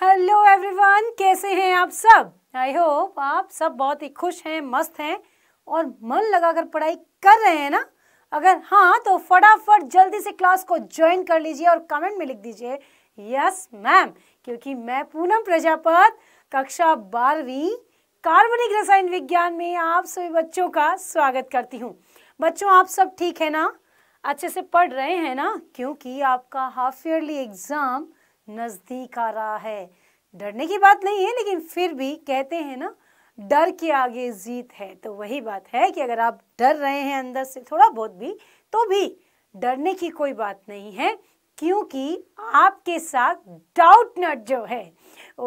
Hello everyone कैसे हैं आप सब आई होप आप सब बहुत ही खुश हैं मस्त हैं और मन लगाकर पढ़ाई कर रहे हैं ना अगर हाँ तो फटाफट जल्दी से क्लास को ज्वाइन कर लीजिए और कमेंट में लिख दीजिए यस मैम क्योंकि मैं पूनम प्रजापत कक्षा बारहवीं कार्बनिक रसायन विज्ञान में आप सभी बच्चों का स्वागत करती हूँ बच्चों आप सब ठीक है ना अच्छे से पढ़ रहे हैं ना क्योंकि आपका हाफ ईयरली एग्ज़ाम नज़दीक आ रहा है डरने की बात नहीं है लेकिन फिर भी कहते हैं ना डर के आगे जीत है तो वही बात है कि अगर आप डर रहे हैं अंदर से थोड़ा बहुत भी तो भी डरने की कोई बात नहीं है क्योंकि आपके साथ डाउट नट जो है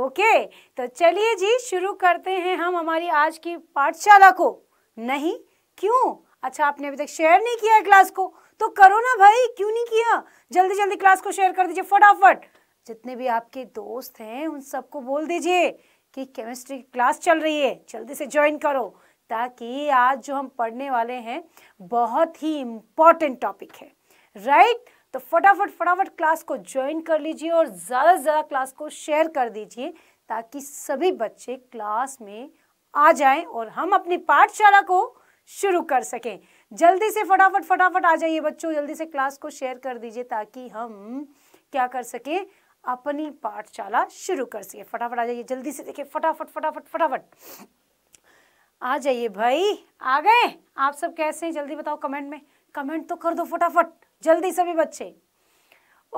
ओके तो चलिए जी शुरू करते हैं हम हमारी आज की पाठशाला को नहीं क्यों अच्छा आपने अभी तक शेयर नहीं किया है क्लास को तो करो ना भाई क्यों नहीं किया जल्दी जल्दी क्लास को शेयर कर दीजिए फटाफट जितने भी आपके दोस्त हैं उन सबको बोल दीजिए कि केमिस्ट्री की क्लास चल रही है जल्दी से ज्वाइन करो ताकि आज जो हम पढ़ने वाले हैं बहुत ही इम्पॉर्टेंट टॉपिक है राइट right? तो फटाफट फटाफट क्लास को ज्वाइन कर लीजिए और ज़्यादा से ज़्यादा क्लास को शेयर कर दीजिए ताकि सभी बच्चे क्लास में आ जाएं और हम अपनी पाठशाला को शुरू कर सकें जल्दी से फटाफट फटाफट आ जाइए बच्चों जल्दी से क्लास को शेयर कर दीजिए ताकि हम क्या कर सकें अपनी पाठशाला शुरू कर सके फटाफट आ जाइए जल्दी से देखिए फटाफट फटाफट फटाफट आ जाइए भाई आ गए आप सब कैसे हैं जल्दी बताओ कमेंट में कमेंट तो कर दो फटाफट जल्दी सभी बच्चे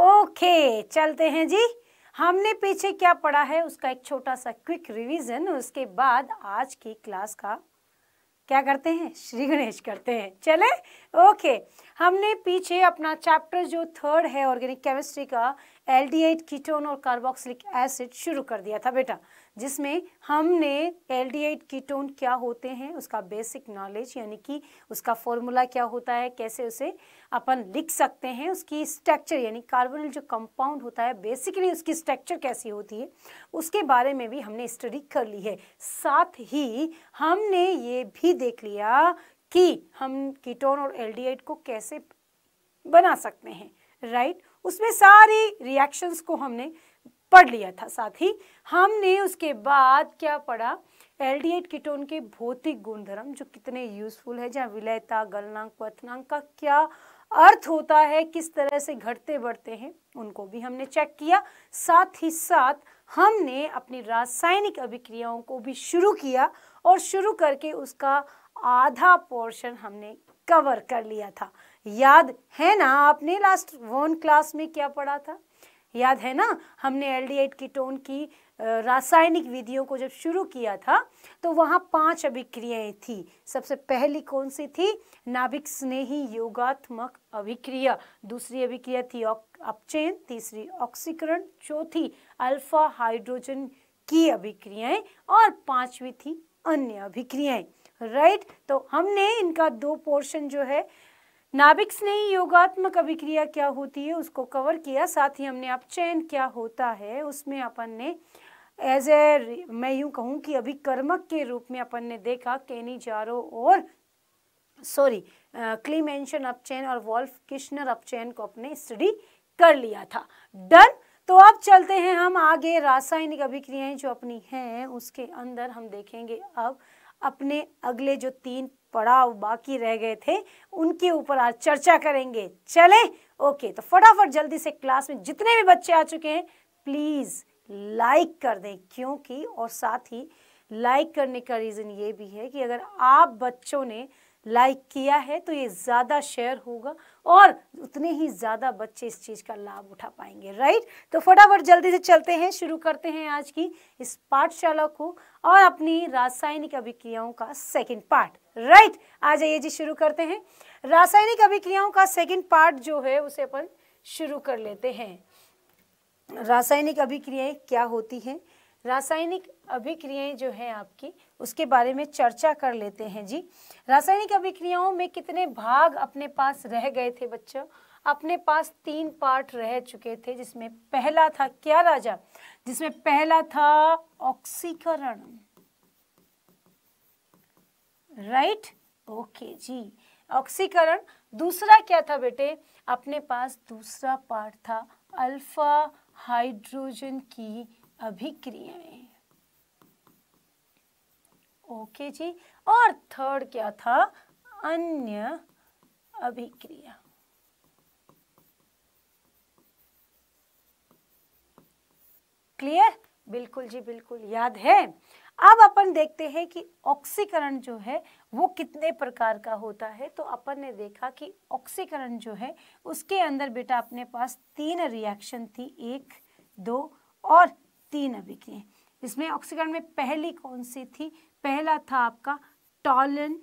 ओके चलते हैं जी हमने पीछे क्या पढ़ा है उसका एक छोटा सा क्विक रिवीजन उसके बाद आज की क्लास का क्या करते हैं श्री गणेश करते हैं चले ओके हमने पीछे अपना चैप्टर जो थर्ड है ऑर्गेनिक केमिस्ट्री का एल्डिहाइड कीटोन और कार्बोक्सिलिक एसिड शुरू कर दिया था बेटा जिसमें हमने एल्डिहाइड कीटोन क्या होते हैं उसका बेसिक नॉलेज यानी कि उसका फॉर्मूला क्या होता है कैसे उसे अपन लिख सकते हैं उसकी स्ट्रक्चर यानी कार्बोनिल जो कंपाउंड होता है बेसिकली उसकी स्ट्रक्चर कैसी होती है उसके बारे में भी हमने स्टडी कर ली है साथ ही हमने ये भी देख लिया कि हम कीटोन और एल को कैसे बना सकते हैं राइट उसमें सारी रिएक्शंस को हमने पढ़ लिया था साथ ही हमने उसके बाद क्या पढ़ा एल्डिहाइड कीटोन के भौतिक गुणधर्म जो कितने यूजफुल है जहाँ विलयता गलनांक क्वथनांक का क्या अर्थ होता है किस तरह से घटते बढ़ते हैं उनको भी हमने चेक किया साथ ही साथ हमने अपनी रासायनिक अभिक्रियाओं को भी शुरू किया और शुरू करके उसका आधा पोर्शन हमने कवर कर लिया था याद है ना आपने लास्ट वन क्लास में क्या पढ़ा था याद है ना हमने एल एल्डिहाइड कीटोन की रासायनिक विधियों को जब शुरू किया था तो वहाँ पांच अभिक्रियाएं थी सबसे पहली कौन सी थी नाभिक स्नेही योगात्मक अभिक्रिया दूसरी अभिक्रिया थी अपचयन तीसरी ऑक्सीकरण चौथी अल्फा हाइड्रोजन की अभिक्रियाएं और पांचवी थी अन्य अभिक्रियाएं राइट right? तो हमने इनका दो पोर्शन जो है नाभिक्स ने योगात्मक अभिक्रिया क्या होती है उसको कवर किया साथ ही हमने चयन क्या होता है उसमें अपन ने एज ए मैं यूं कहूं कि अभिकर्मक के रूप में अपन ने देखा केनी जारो और सॉरी क्लीमेंशन अपचैन और वॉल्फ किश्नर अपचैन को अपने स्टडी कर लिया था डन तो अब चलते हैं हम आगे रासायनिक अभिक्रियाएं जो अपनी हैं उसके अंदर हम देखेंगे अब अपने अगले जो तीन पड़ाव बाकी रह गए थे उनके ऊपर आज चर्चा करेंगे चले ओके तो फटाफट जल्दी से क्लास में जितने भी बच्चे आ चुके हैं प्लीज़ लाइक कर दें क्योंकि और साथ ही लाइक करने का रीज़न ये भी है कि अगर आप बच्चों ने लाइक किया है तो ये ज़्यादा शेयर होगा और उतने ही ज़्यादा बच्चे इस चीज़ का लाभ उठा पाएंगे राइट तो फटाफट जल्दी से चलते हैं शुरू करते हैं आज की इस पाठशाला को और अपनी रासायनिक अभिक्रियाओं का सेकेंड पार्ट राइट आ जाइए जी शुरू करते हैं रासायनिक अभिक्रियाओं का सेकेंड पार्ट जो है उसे अपन शुरू कर लेते हैं रासायनिक अभिक्रियाएं क्या होती हैं रासायनिक अभिक्रियाएं जो हैं आपकी उसके बारे में चर्चा कर लेते हैं जी रासायनिक अभिक्रियाओं में कितने भाग अपने पास रह गए थे बच्चों अपने पास तीन पार्ट रह चुके थे जिसमें पहला था क्या राजा जिसमें पहला था ऑक्सीकरण राइट ओके जी ऑक्सीकरण दूसरा क्या था बेटे अपने पास दूसरा पार्ट था अल्फा हाइड्रोजन की अभिक्रियाएं ओके जी और थर्ड क्या था अन्य अभिक्रिया क्लियर बिल्कुल जी बिल्कुल याद है अब अपन देखते हैं कि ऑक्सीकरण जो है वो कितने प्रकार का होता है तो अपन ने देखा कि ऑक्सीकरण जो है उसके अंदर बेटा अपने पास तीन रिएक्शन थी एक दो और तीन अभिक्रिया इसमें ऑक्सीकरण में पहली कौन सी थी पहला था आपका टॉलन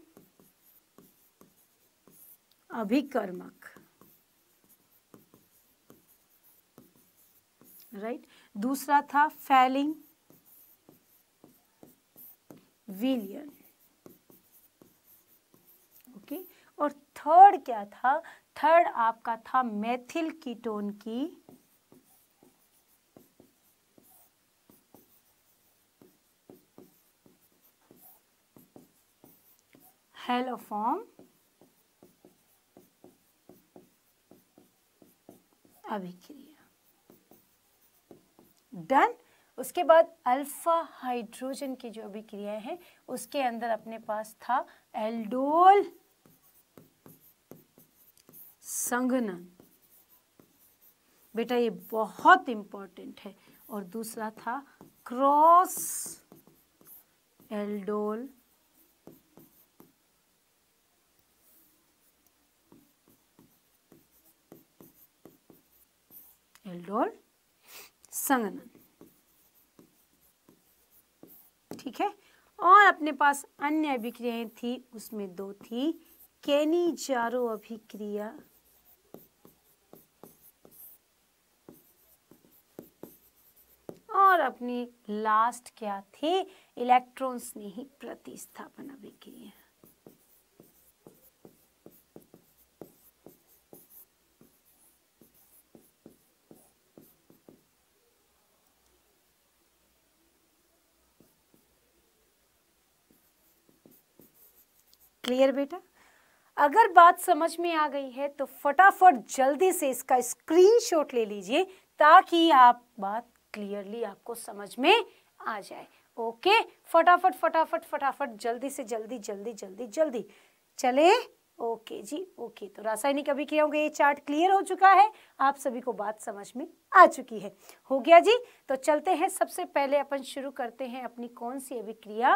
अभिकर्मक राइट right? दूसरा था फैलिंग विलियन ओके और थर्ड क्या था थर्ड आपका था मैथिल कीटोन की हेलोफॉर्म अभिक्रिया डन उसके बाद अल्फा हाइड्रोजन की जो अभिक्रिया है उसके अंदर अपने पास था एल्डोल संघनन बेटा ये बहुत इंपॉर्टेंट है और दूसरा था क्रॉस एल्डोल एल्डोल संगनन ठीक है और अपने पास अन्य अभिक्रियाएं थी उसमें दो थी कैनी जारो अभिक्रिया और अपनी लास्ट क्या थी इलेक्ट्रॉन्स ने ही प्रतिस्थापन अभिक्रिया क्लियर बेटा अगर बात समझ में आ गई है तो फटाफट जल्दी से इसका स्क्रीनशॉट ले लीजिए ताकि आप बात क्लियरली आपको समझ में आ जाए ओके फटाफट फटाफट फटाफट जल्दी से जल्दी जल्दी जल्दी जल्दी चले ओके जी ओके तो रासायनिक अभिक्रियाओं का ये चार्ट क्लियर हो चुका है आप सभी को बात समझ में आ चुकी है हो गया जी तो चलते हैं सबसे पहले अपन शुरू करते हैं अपनी कौन सी अभिक्रिया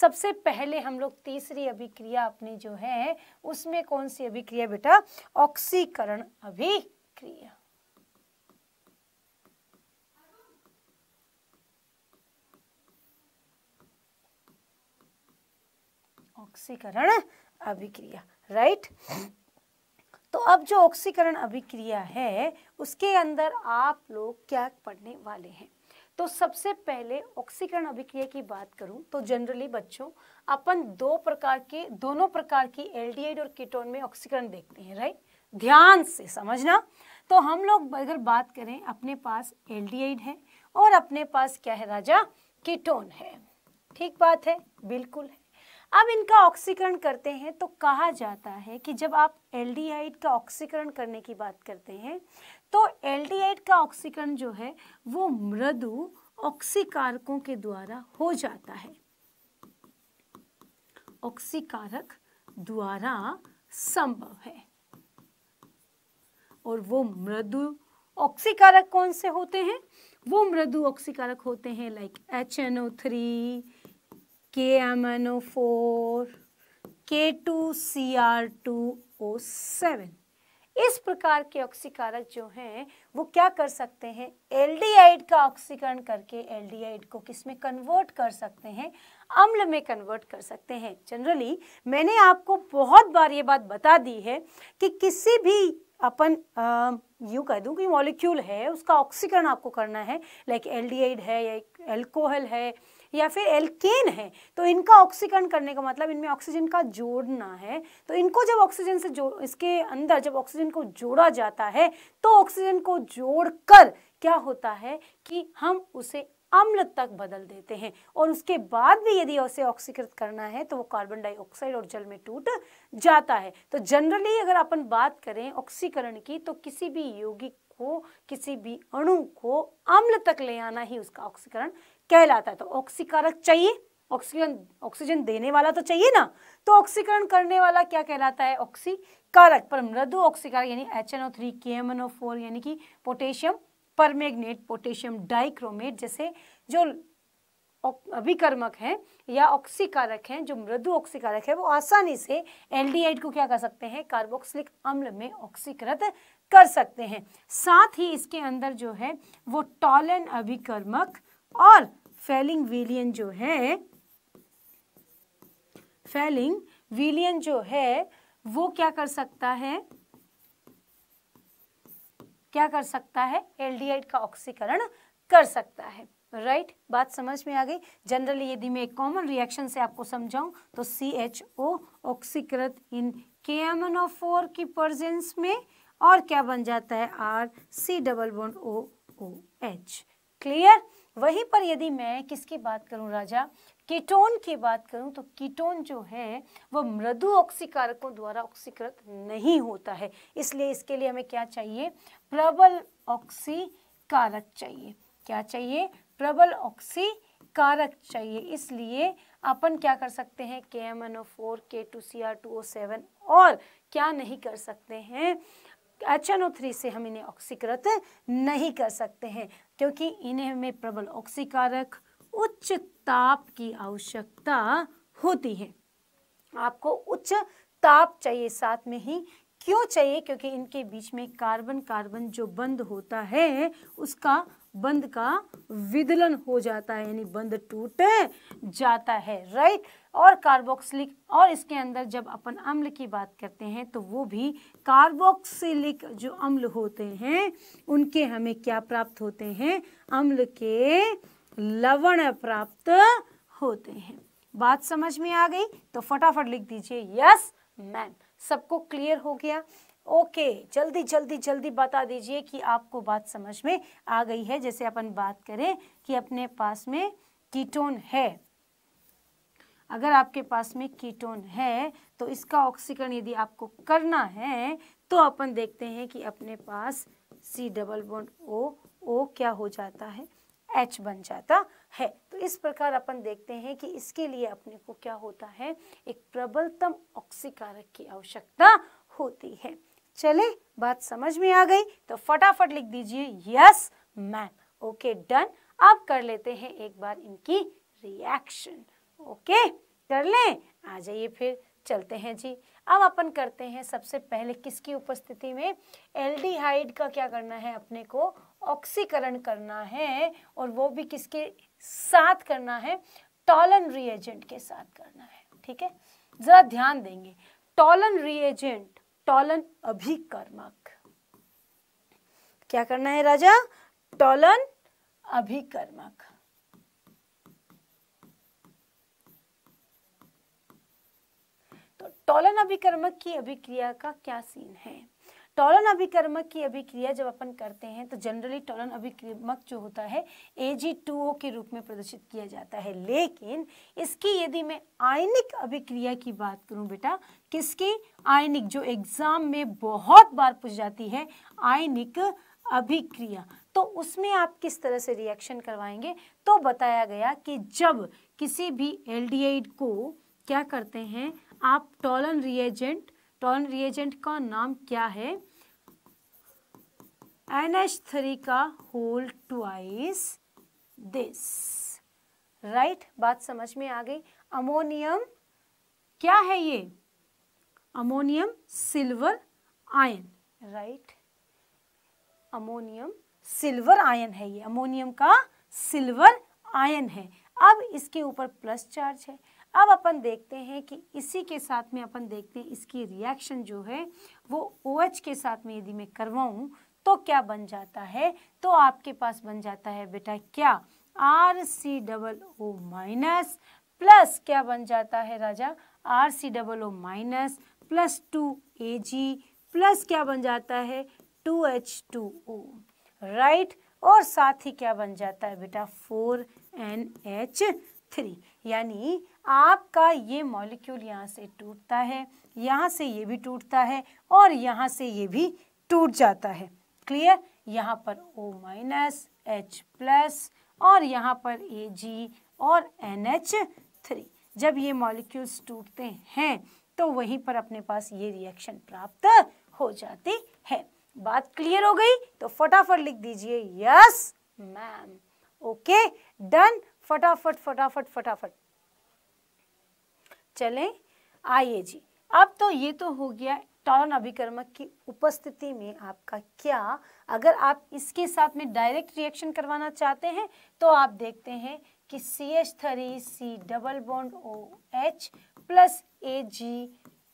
सबसे पहले हम लोग तीसरी अभिक्रिया अपनी जो है उसमें कौन सी अभिक्रिया बेटा ऑक्सीकरण अभिक्रिया ऑक्सीकरण अभिक्रिया राइट right? तो अब जो ऑक्सीकरण अभिक्रिया है उसके अंदर आप लोग क्या पढ़ने वाले हैं तो सबसे पहले ऑक्सीकरण अभिक्रिया की बात करूं तो जनरली बच्चों अपन दो प्रकार के दोनों प्रकार की एल्डिहाइड और कीटोन में ऑक्सीकरण देखते हैं राइट ध्यान से समझना तो हम लोग अगर बात करें अपने पास एल्डिहाइड है और अपने पास क्या है राजा कीटोन है ठीक बात है बिल्कुल है अब इनका ऑक्सीकरण करते हैं तो कहा जाता है कि जब आप एल्डिहाइड का ऑक्सीकरण करने की बात करते हैं तो एल्डिहाइड का ऑक्सीकरण जो है वो मृदु ऑक्सीकारकों के द्वारा हो जाता है ऑक्सीकारक द्वारा संभव है और वो मृदु ऑक्सीकारक कौन से होते हैं वो मृदु ऑक्सीकारक होते हैं like H N O three K M N O four K two C R two O seven इस प्रकार के ऑक्सीकारक जो हैं वो क्या कर सकते हैं एल्डिहाइड का ऑक्सीकरण करके एल्डिहाइड को किस में कन्वर्ट कर सकते हैं अम्ल में कन्वर्ट कर सकते हैं जनरली मैंने आपको बहुत बार ये बात बता दी है कि किसी भी अपन यूँ कह दूँ कि मॉलिक्यूल है उसका ऑक्सीकरण आपको करना है लाइक एल्डिहाइड है या एल्कोहल है या फिर एल्केन है तो इनका ऑक्सीकरण करने का मतलब इनमें ऑक्सीजन का जोड़ना है तो इनको जब ऑक्सीजन से जो इसके अंदर जब ऑक्सीजन को जोड़ा जाता है तो ऑक्सीजन को जोड़कर क्या होता है कि हम उसे अम्ल तक बदल देते हैं और उसके बाद भी यदि उसे ऑक्सीकृत करना है तो वो कार्बन डाइऑक्साइड और जल में टूट जाता है तो जनरली अगर अपन बात करें ऑक्सीकरण की तो किसी भी यौगिक को किसी भी अणु को अम्ल तक ले आना ही उसका ऑक्सीकरण कहलाता है तो ऑक्सीकारक चाहिए ऑक्सीजन ऑक्सीजन देने वाला तो चाहिए ना तो ऑक्सीकरण करने वाला क्या कहलाता है ऑक्सीकारक पर मृदु ऑक्सीकारक यानी H N O three K M N O four यानी कि पोटेशियम परमेग्नेट पोटेशियम डाइक्रोमेट जैसे जो अभिकर्मक हैं या ऑक्सीकारक हैं जो मृदु ऑक्सीकारक है वो आसानी से एल्डिहाइड को क्या कर सकते हैं कार्बोक्सिलिक अम्ल में ऑक्सीकृत कर सकते हैं साथ ही इसके अंदर जो है वो टॉलन अभिकर्मक और फेलिंग विलियन जो है फेलिंग विलियन जो है वो क्या कर सकता है क्या कर सकता है एल्डिहाइड का ऑक्सीकरण कर सकता है राइट right? बात समझ में आ गई जनरली यदि मैं कॉमन रिएक्शन से आपको समझाऊं तो सी एच ओ ऑक्सीकृत इन K M N O four की प्रजेंस में और क्या बन जाता है R C double bond O O H clear वहीं पर यदि मैं किसकी बात करूं राजा कीटोन की बात करूं तो कीटोन जो है वो मृदु ऑक्सीकारकों द्वारा ऑक्सीकृत नहीं होता है इसलिए इसके लिए हमें क्या चाहिए प्रबल ऑक्सीकारक चाहिए क्या चाहिए प्रबल ऑक्सी कारक चाहिए इसलिए अपन क्या कर सकते हैं K M N O four K two C R two O seven और क्या नहीं कर सकते हैं एच अच्छा एन ओ थ्री से हम इन्हें ऑक्सीकृत नहीं कर सकते हैं क्योंकि इन्हें हमें प्रबल ऑक्सीकारक उच्च ताप की आवश्यकता होती है आपको उच्च ताप चाहिए साथ में ही क्यों चाहिए क्योंकि इनके बीच में कार्बन कार्बन जो बंद होता है उसका बंद का विदलन हो जाता है यानी बंद टूट जाता है राइट और कार्बोक्सिलिक और इसके अंदर जब अपन अम्ल की बात करते हैं तो वो भी कार्बोक्सिलिक जो अम्ल होते हैं उनके हमें क्या प्राप्त होते हैं अम्ल के लवण प्राप्त होते हैं बात समझ में आ गई तो फटाफट लिख दीजिए यस मैम सबको क्लियर हो गया ओके okay, जल्दी जल्दी जल्दी बता दीजिए कि आपको बात समझ में आ गई है जैसे अपन बात करें कि अपने पास में कीटोन है अगर आपके पास में कीटोन है तो इसका ऑक्सीकरण यदि आपको करना है तो अपन देखते हैं कि अपने पास सी डबल बॉन्ड ओ ओ क्या हो जाता है एच बन जाता है तो इस प्रकार अपन देखते हैं कि इसके लिए अपने को क्या होता है एक प्रबलतम ऑक्सीकारक की आवश्यकता होती है चले बात समझ में आ गई तो फटाफट लिख दीजिए यस मैम ओके डन अब कर लेते हैं एक बार इनकी रिएक्शन ओके कर लें आ जाइए फिर चलते हैं जी अब अपन करते हैं सबसे पहले किसकी उपस्थिति में एल्डिहाइड का क्या करना है अपने को ऑक्सीकरण करना है और वो भी किसके साथ करना है टॉलन रिएजेंट के साथ करना है ठीक है ज़रा ध्यान देंगे टॉलन रिएजेंट टॉलन अभिकर्मक क्या करना है राजा टॉलन अभिकर्मक टॉलन अभिकर्मक की अभिक्रिया का क्या सीन है टॉलन अभिकर्मक की अभिक्रिया जब अपन करते हैं तो जनरली टॉलन अभिक्रमक जो होता है ओ के रूप में प्रदर्शित किया जाता है लेकिन इसकी यदि मैं आयनिक अभिक्रिया की बात करूं बेटा किसकी आयनिक जो एग्जाम में बहुत बार पूछ जाती है आयनिक अभिक्रिया तो उसमें आप किस तरह से रिएक्शन करवाएंगे तो बताया गया कि जब किसी भी एल को क्या करते हैं आप टॉलन रिएजेंट टॉलन रिएजेंट का नाम क्या है एन एच थ्री का होल ट्वाइस दिस राइट बात समझ में आ गई अमोनियम क्या है ये ammonium silver ion right ammonium silver ion है ये अमोनियम का सिल्वर आयन है अब इसके ऊपर प्लस चार्ज है अब अपन देखते हैं कि इसी के साथ में अपन देखते हैं इसकी रिएक्शन जो है वो ओ OH के साथ में यदि मैं करवाऊँ तो क्या बन जाता है तो आपके पास बन जाता है बेटा क्या R C double O minus plus क्या बन जाता है राजा R C double O minus plus two A G plus क्या बन जाता है two H two O right और साथ ही क्या बन जाता है बेटा फोर एन एच थ्री यानी आपका ये मॉलिक्यूल यहाँ से टूटता है यहाँ से ये भी टूटता है और यहाँ से ये भी टूट जाता है क्लियर यहाँ पर O माइनस एच प्लस और यहाँ पर ए जी और एन एच थ्री जब ये मॉलिक्यूल्स टूटते हैं तो वहीं पर अपने पास ये रिएक्शन प्राप्त हो जाती है बात क्लियर हो गई तो फटाफट लिख दीजिए यस मैम ओके डन फटाफट फटाफट फटाफट चलें आइए जी अब तो ये तो हो गया टॉलन अभिकर्मक की उपस्थिति में आपका क्या अगर आप इसके साथ में डायरेक्ट रिएक्शन करवाना चाहते हैं तो आप देखते हैं कि C H three C double bond O H plus A G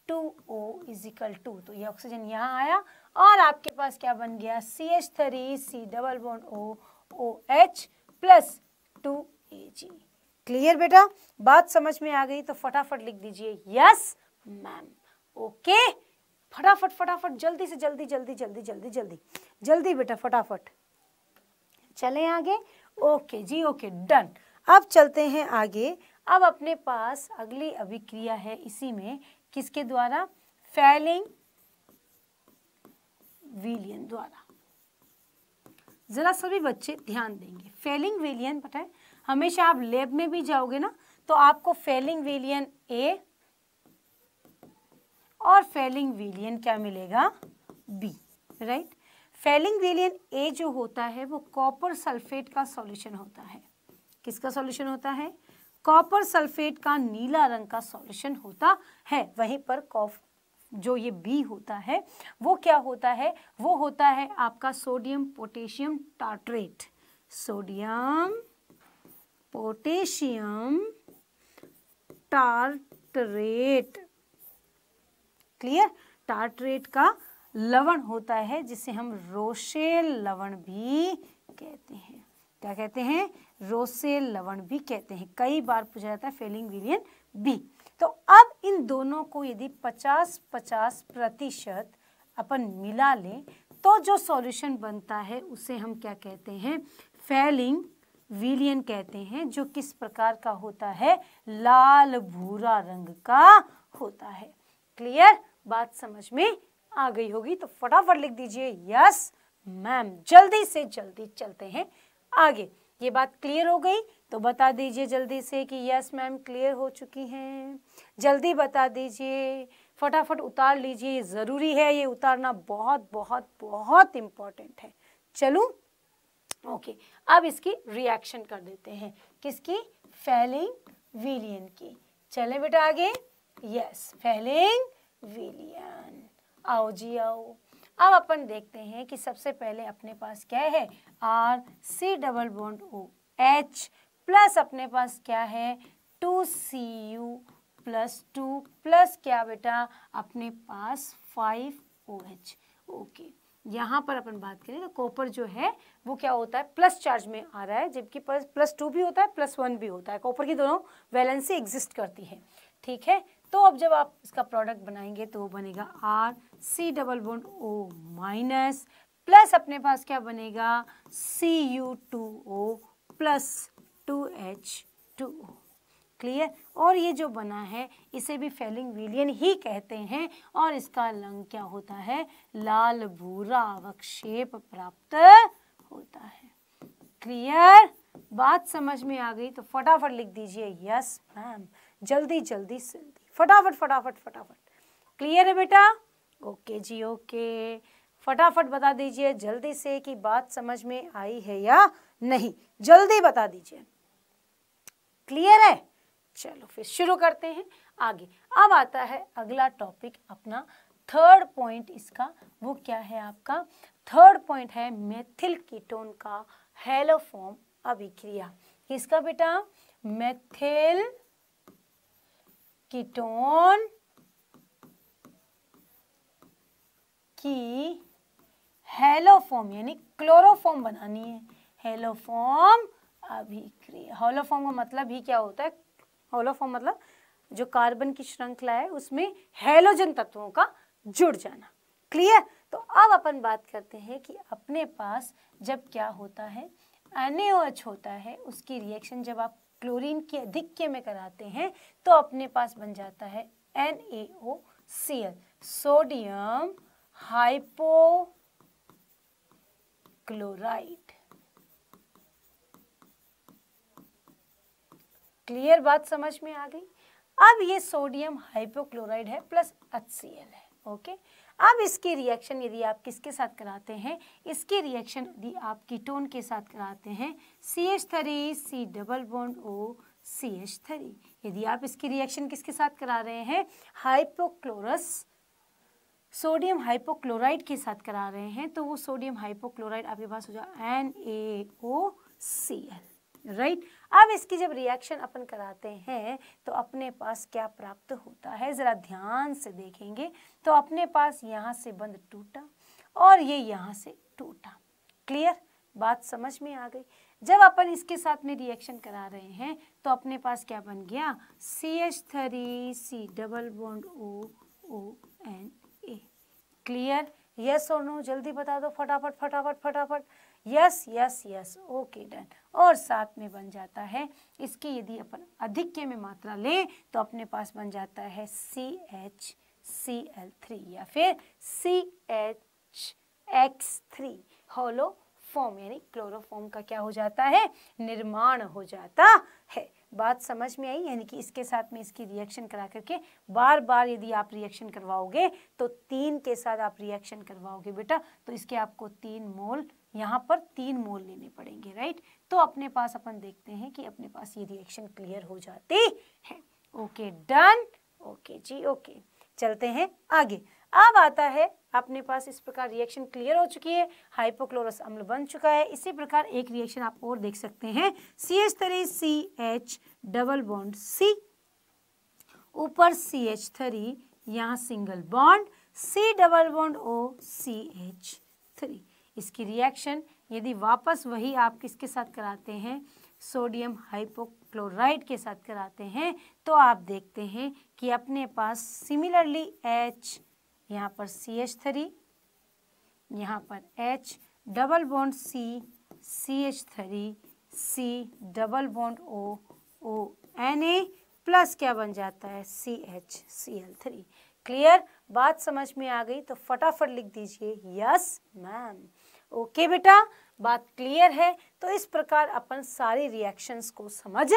two O equal to तो ये ऑक्सीजन यहाँ आया और आपके पास क्या बन गया C H three C double bond O O H plus two A G clear बेटा बात समझ में आ गई तो फटाफट लिख दीजिए यस मैम ओके फटाफट फटाफट जल्दी से जल्दी जल्दी जल्दी जल्दी जल्दी जल्दी बेटा फटाफट चले आगे ओके जी ओके डन अब चलते हैं आगे अब अपने पास अगली अभिक्रिया है इसी में किसके द्वारा फैलिंग विलियन द्वारा जरा सभी बच्चे ध्यान देंगे फेलिंग विलियन पता है हमेशा आप लेब में भी जाओगे ना तो आपको फेलिंग विलियन ए और फेलिंग विलियन क्या मिलेगा बी राइट फेलिंग विलियन ए जो होता है वो कॉपर सल्फेट का सॉल्यूशन होता है किसका सॉल्यूशन होता है कॉपर सल्फेट का नीला रंग का सॉल्यूशन होता है वहीं पर कॉफ जो ये बी होता है वो क्या होता है वो होता है आपका sodium potassium tartrate sodium potassium tartrate clear tartrate का लवण होता है जिसे हम रोशेल लवण भी कहते हैं क्या कहते हैं रोसेल लवण भी कहते हैं कई बार पूछा जाता है फेलिंग विलियन बी तो अब इन दोनों को यदि 50-50 प्रतिशत अपन मिला लें तो जो सॉल्यूशन बनता है उसे हम क्या कहते हैं फेलिंग विलियन कहते हैं जो किस प्रकार का होता है लाल भूरा रंग का होता है क्लियर बात समझ में आ गई होगी तो फटाफट लिख दीजिए यस मैम जल्दी से जल्दी चलते हैं आगे ये बात क्लियर हो गई तो बता दीजिए जल्दी से कि यस मैम क्लियर हो चुकी हैं जल्दी बता दीजिए फटाफट उतार लीजिए ये ज़रूरी है ये उतारना बहुत बहुत बहुत इम्पोर्टेंट है चलूँ ओके अब इसकी रिएक्शन कर देते हैं किसकी फैलिंग विलियन की चले बेटा आगे यस फैलिंग विलियन आओ जी आओ अब अपन देखते हैं कि सबसे पहले अपने पास क्या है R C double bond O H plus अपने पास क्या है two C U plus two plus क्या बेटा अपने पास फाइव ओ एच ओके यहाँ पर अपन बात करें तो कॉपर जो है वो क्या होता है प्लस चार्ज में आ रहा है जबकि प्लस प्लस टू भी होता है प्लस वन भी होता है कॉपर की दोनों वैलेंसी एग्जिस्ट करती है ठीक है तो अब जब आप इसका प्रोडक्ट बनाएंगे तो वो बनेगा R C double one O minus plus अपने पास क्या बनेगा C U two O plus two H two O clear और ये जो बना है इसे भी फेलिंग विलियन ही कहते हैं और इसका लंग क्या होता है लाल भूरा अवक्षेप प्राप्त होता है क्लियर बात समझ में आ गई तो फटाफट लिख दीजिए यस मैम जल्दी जल्दी जल्दी फटाफट फटाफट फटाफट क्लियर है बेटा ओके जी ओके फटाफट बता दीजिए जल्दी से कि बात समझ में आई है या नहीं जल्दी बता दीजिए क्लियर है चलो फिर शुरू करते हैं आगे अब आता है अगला टॉपिक अपना थर्ड पॉइंट इसका वो क्या है आपका थर्ड पॉइंट है मेथिल कीटोन का हेलोफॉर्म अभिक्रिया किसका बेटा मेथिल कीटोन की हेलोफॉर्म यानी क्लोरोफॉर्म बनानी है हेलोफॉर्म अभिक्रिया हेलोफॉर्म का मतलब ही क्या होता है होलो फॉर्म मतलब जो कार्बन की श्रृंखला है उसमें हेलोजन तत्वों का जुड़ जाना क्लियर तो अब अपन बात करते हैं कि अपने पास जब क्या होता है एच होता है उसकी रिएक्शन जब आप क्लोरीन के अधिक्य में कराते हैं तो अपने पास बन जाता है N sodium hypochloride clear बात समझ में आ गई अब ये सोडियम हाइपोक्लोराइड है प्लस एच सी एल है ओके अब इसकी रिएक्शन यदि आप किसके साथ कराते हैं इसकी रिएक्शन यदि आप कीटोन के साथ कराते हैं C H three C double bond O C H three यदि आप इसकी रिएक्शन किसके साथ करा रहे हैं हाइपोक्लोरस सोडियम हाइपोक्लोराइड के साथ करा रहे हैं तो वो सोडियम हाइपोक्लोराइड आपके पास हो जाएगा N A O C L right right? अब इसकी जब रिएक्शन अपन कराते हैं तो अपने पास क्या प्राप्त होता है ज़रा ध्यान से देखेंगे तो अपने पास यहाँ से बंद टूटा और ये यहाँ से टूटा क्लियर बात समझ में आ गई जब अपन इसके साथ में रिएक्शन करा रहे हैं तो अपने पास क्या बन गया C H three C double bond O O N A clear yes और नो जल्दी बता दो फटाफट फटाफट फटाफट yes yes yes okay done और साथ में बन जाता है इसकी यदि अपन अधिक के में मात्रा लें तो अपने पास बन जाता है C H C L three या फिर C H X three haloform यानी क्लोरोफॉर्म का क्या हो जाता है निर्माण हो जाता है बात समझ में आई यानी कि इसके साथ में इसकी रिएक्शन करा करके बार बार यदि आप रिएक्शन करवाओगे तो तीन के साथ आप रिएक्शन करवाओगे बेटा तो इसके आपको तीन मोल यहाँ पर तीन मोल लेने पड़ेंगे राइट तो अपने पास अपन देखते हैं कि अपने पास ये रिएक्शन क्लियर हो जाती है ओके डन ओके जी ओके चलते हैं आगे अब आता है अपने पास इस प्रकार रिएक्शन क्लियर हो चुकी है हाइपोक्लोरस अम्ल बन चुका है इसी प्रकार एक रिएक्शन आप और देख सकते हैं C H three C H double bond C ऊपर सी एच थ्री यहाँ single bond C double bond O C H three इसकी रिएक्शन यदि वापस वही आप किसके साथ कराते हैं सोडियम हाइपोक्लोराइड के साथ कराते हैं तो आप देखते हैं कि अपने पास सिमिलरली एच यहाँ पर सी एच थ्री यहाँ पर H double bond C C H three C double bond O O N A plus क्या बन जाता है C H C L three clear बात समझ में आ गई तो फटाफट लिख दीजिए यस मैम ओके बेटा बात क्लियर है तो इस प्रकार अपन सारी रिएक्शंस को समझ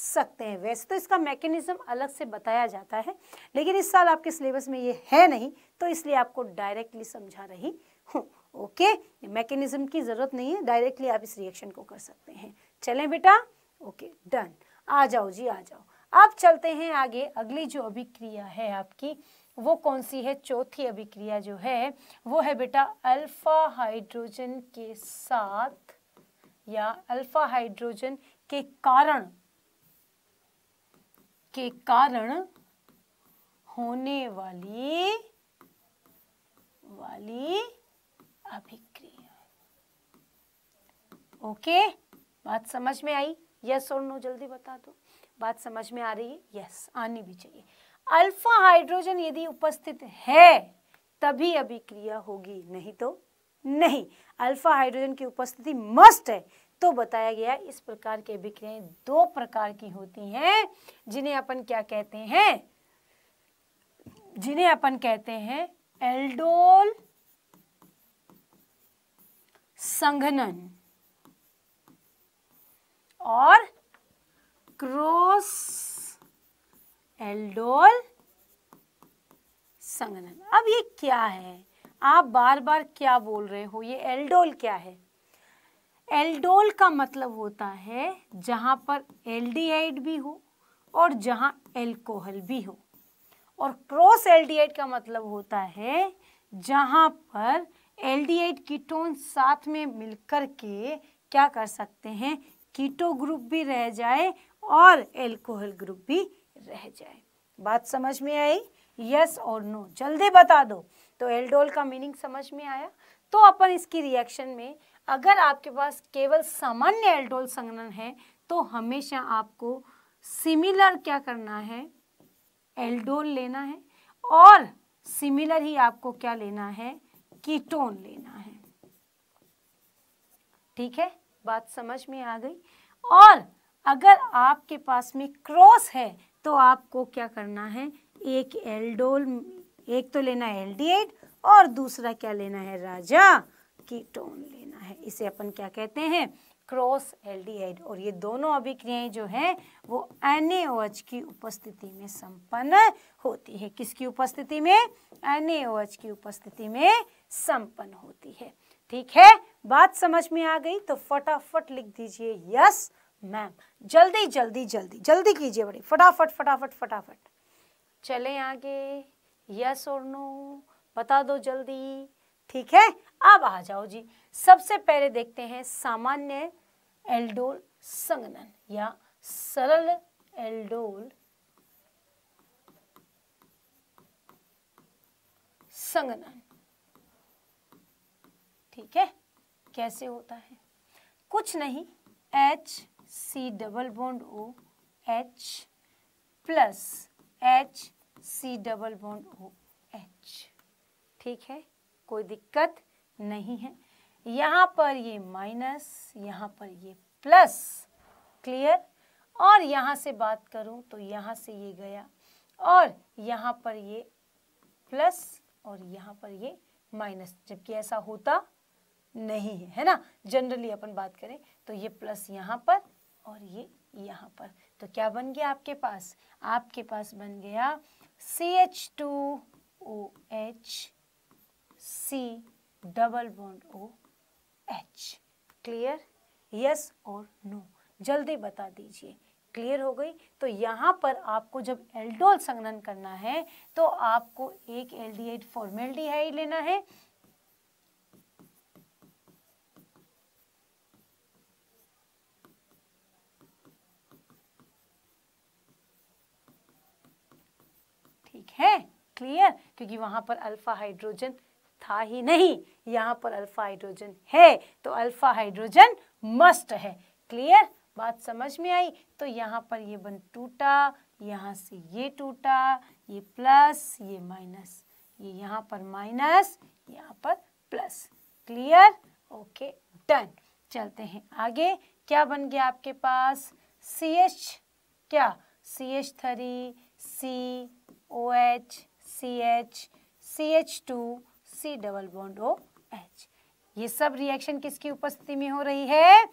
सकते हैं वैसे तो इसका मैकेनिज्म अलग से बताया जाता है लेकिन इस साल आपके सिलेबस में ये है नहीं तो इसलिए आपको डायरेक्टली समझा रही हूँ ओके मैकेनिज्म की ज़रूरत नहीं है डायरेक्टली आप इस रिएक्शन को कर सकते हैं चलें बेटा ओके डन आ जाओ जी आ जाओ अब चलते हैं आगे अगली जो अभिक्रिया है आपकी वो कौन सी है चौथी अभिक्रिया जो है वो है बेटा अल्फा हाइड्रोजन के साथ या अल्फा हाइड्रोजन के कारण के कारण होने वाली वाली अभिक्रिया ओके बात समझ में आई यस और नो जल्दी बता दो बात समझ में आ रही है यस आनी भी चाहिए अल्फा हाइड्रोजन यदि उपस्थित है तभी अभिक्रिया होगी नहीं तो नहीं अल्फा हाइड्रोजन की उपस्थिति मस्ट है तो बताया गया इस प्रकार की अभिक्रियाएं दो प्रकार की होती हैं जिन्हें अपन क्या कहते हैं जिन्हें अपन कहते हैं एल्डोल संघनन और क्रोस एल्डोल संगनन अब ये क्या है आप बार बार क्या बोल रहे हो ये एल्डोल क्या है एल्डोल का मतलब होता है जहां पर एल्डिहाइड भी हो और जहाँ एल्कोहल भी हो और क्रॉस एल्डिहाइड का मतलब होता है जहां पर एल्डिहाइड कीटोन साथ में मिलकर के क्या कर सकते हैं कीटो ग्रुप भी रह जाए और एल्कोहल ग्रुप भी रह जाए बात समझ में आई यस और नो जल्दी बता दो तो एल्डोल का मीनिंग समझ में आया तो अपन इसकी रिएक्शन में अगर आपके पास केवल सामान्य एल्डोल संगनन है तो हमेशा आपको सिमिलर क्या करना है एल्डोल लेना है और सिमिलर ही आपको क्या लेना है कीटोन लेना है ठीक है बात समझ में आ गई और अगर आपके पास में क्रॉस है तो आपको क्या करना है एक एल्डोल एक तो लेना है एल्डिएट और दूसरा क्या लेना है राजा कीटोन लेना है इसे अपन क्या कहते हैं क्रॉस एल्डिहाइड और ये दोनों अभिक्रियाएं जो है वो एनएओएच की उपस्थिति में संपन्न होती है किसकी उपस्थिति में एनएओएच की उपस्थिति में संपन्न होती है ठीक है बात समझ में आ गई तो फटाफट लिख दीजिए यस मैम जल्दी जल्दी जल्दी जल्दी कीजिए बड़ी फटाफट फटाफट फटाफट चले आगे यस और नो बता दो जल्दी ठीक है अब आ जाओ जी सबसे पहले देखते हैं सामान्य एल्डोल संगनन या सरल एल्डोल संगनन ठीक है कैसे होता है कुछ नहीं H C double bond O H plus H C double bond O H ठीक है कोई दिक्कत नहीं है यहाँ पर ये माइनस यहाँ पर ये प्लस क्लियर और यहाँ से बात करूँ तो यहाँ से ये गया और यहाँ पर ये प्लस और यहाँ पर ये माइनस जबकि ऐसा होता नहीं है है ना जनरली अपन बात करें तो ये प्लस यहाँ पर और ये यहाँ पर तो क्या बन गया आपके पास आपके पास बन गया C H two O H C double bond O H clear yes और नो जल्दी बता दीजिए क्लियर हो गई तो यहाँ पर आपको जब एल्डोल संगनन करना है तो आपको एक एल्डिहाइड फॉर्मेल्डिहाइड लेना है ठीक है क्लियर क्योंकि वहां पर अल्फ़ा हाइड्रोजन था ही नहीं यहाँ पर अल्फ़ा हाइड्रोजन है तो अल्फ़ा हाइड्रोजन मस्ट है क्लियर बात समझ में आई तो यहाँ पर ये बन टूटा यहाँ से ये टूटा ये प्लस ये माइनस ये यहाँ पर माइनस यहाँ पर प्लस क्लियर ओके डन चलते हैं आगे क्या बन गया आपके पास सी एच क्या C H three C O H C H C H two C double bond O H ये सब रिएक्शन किसकी उपस्थिति में हो रही है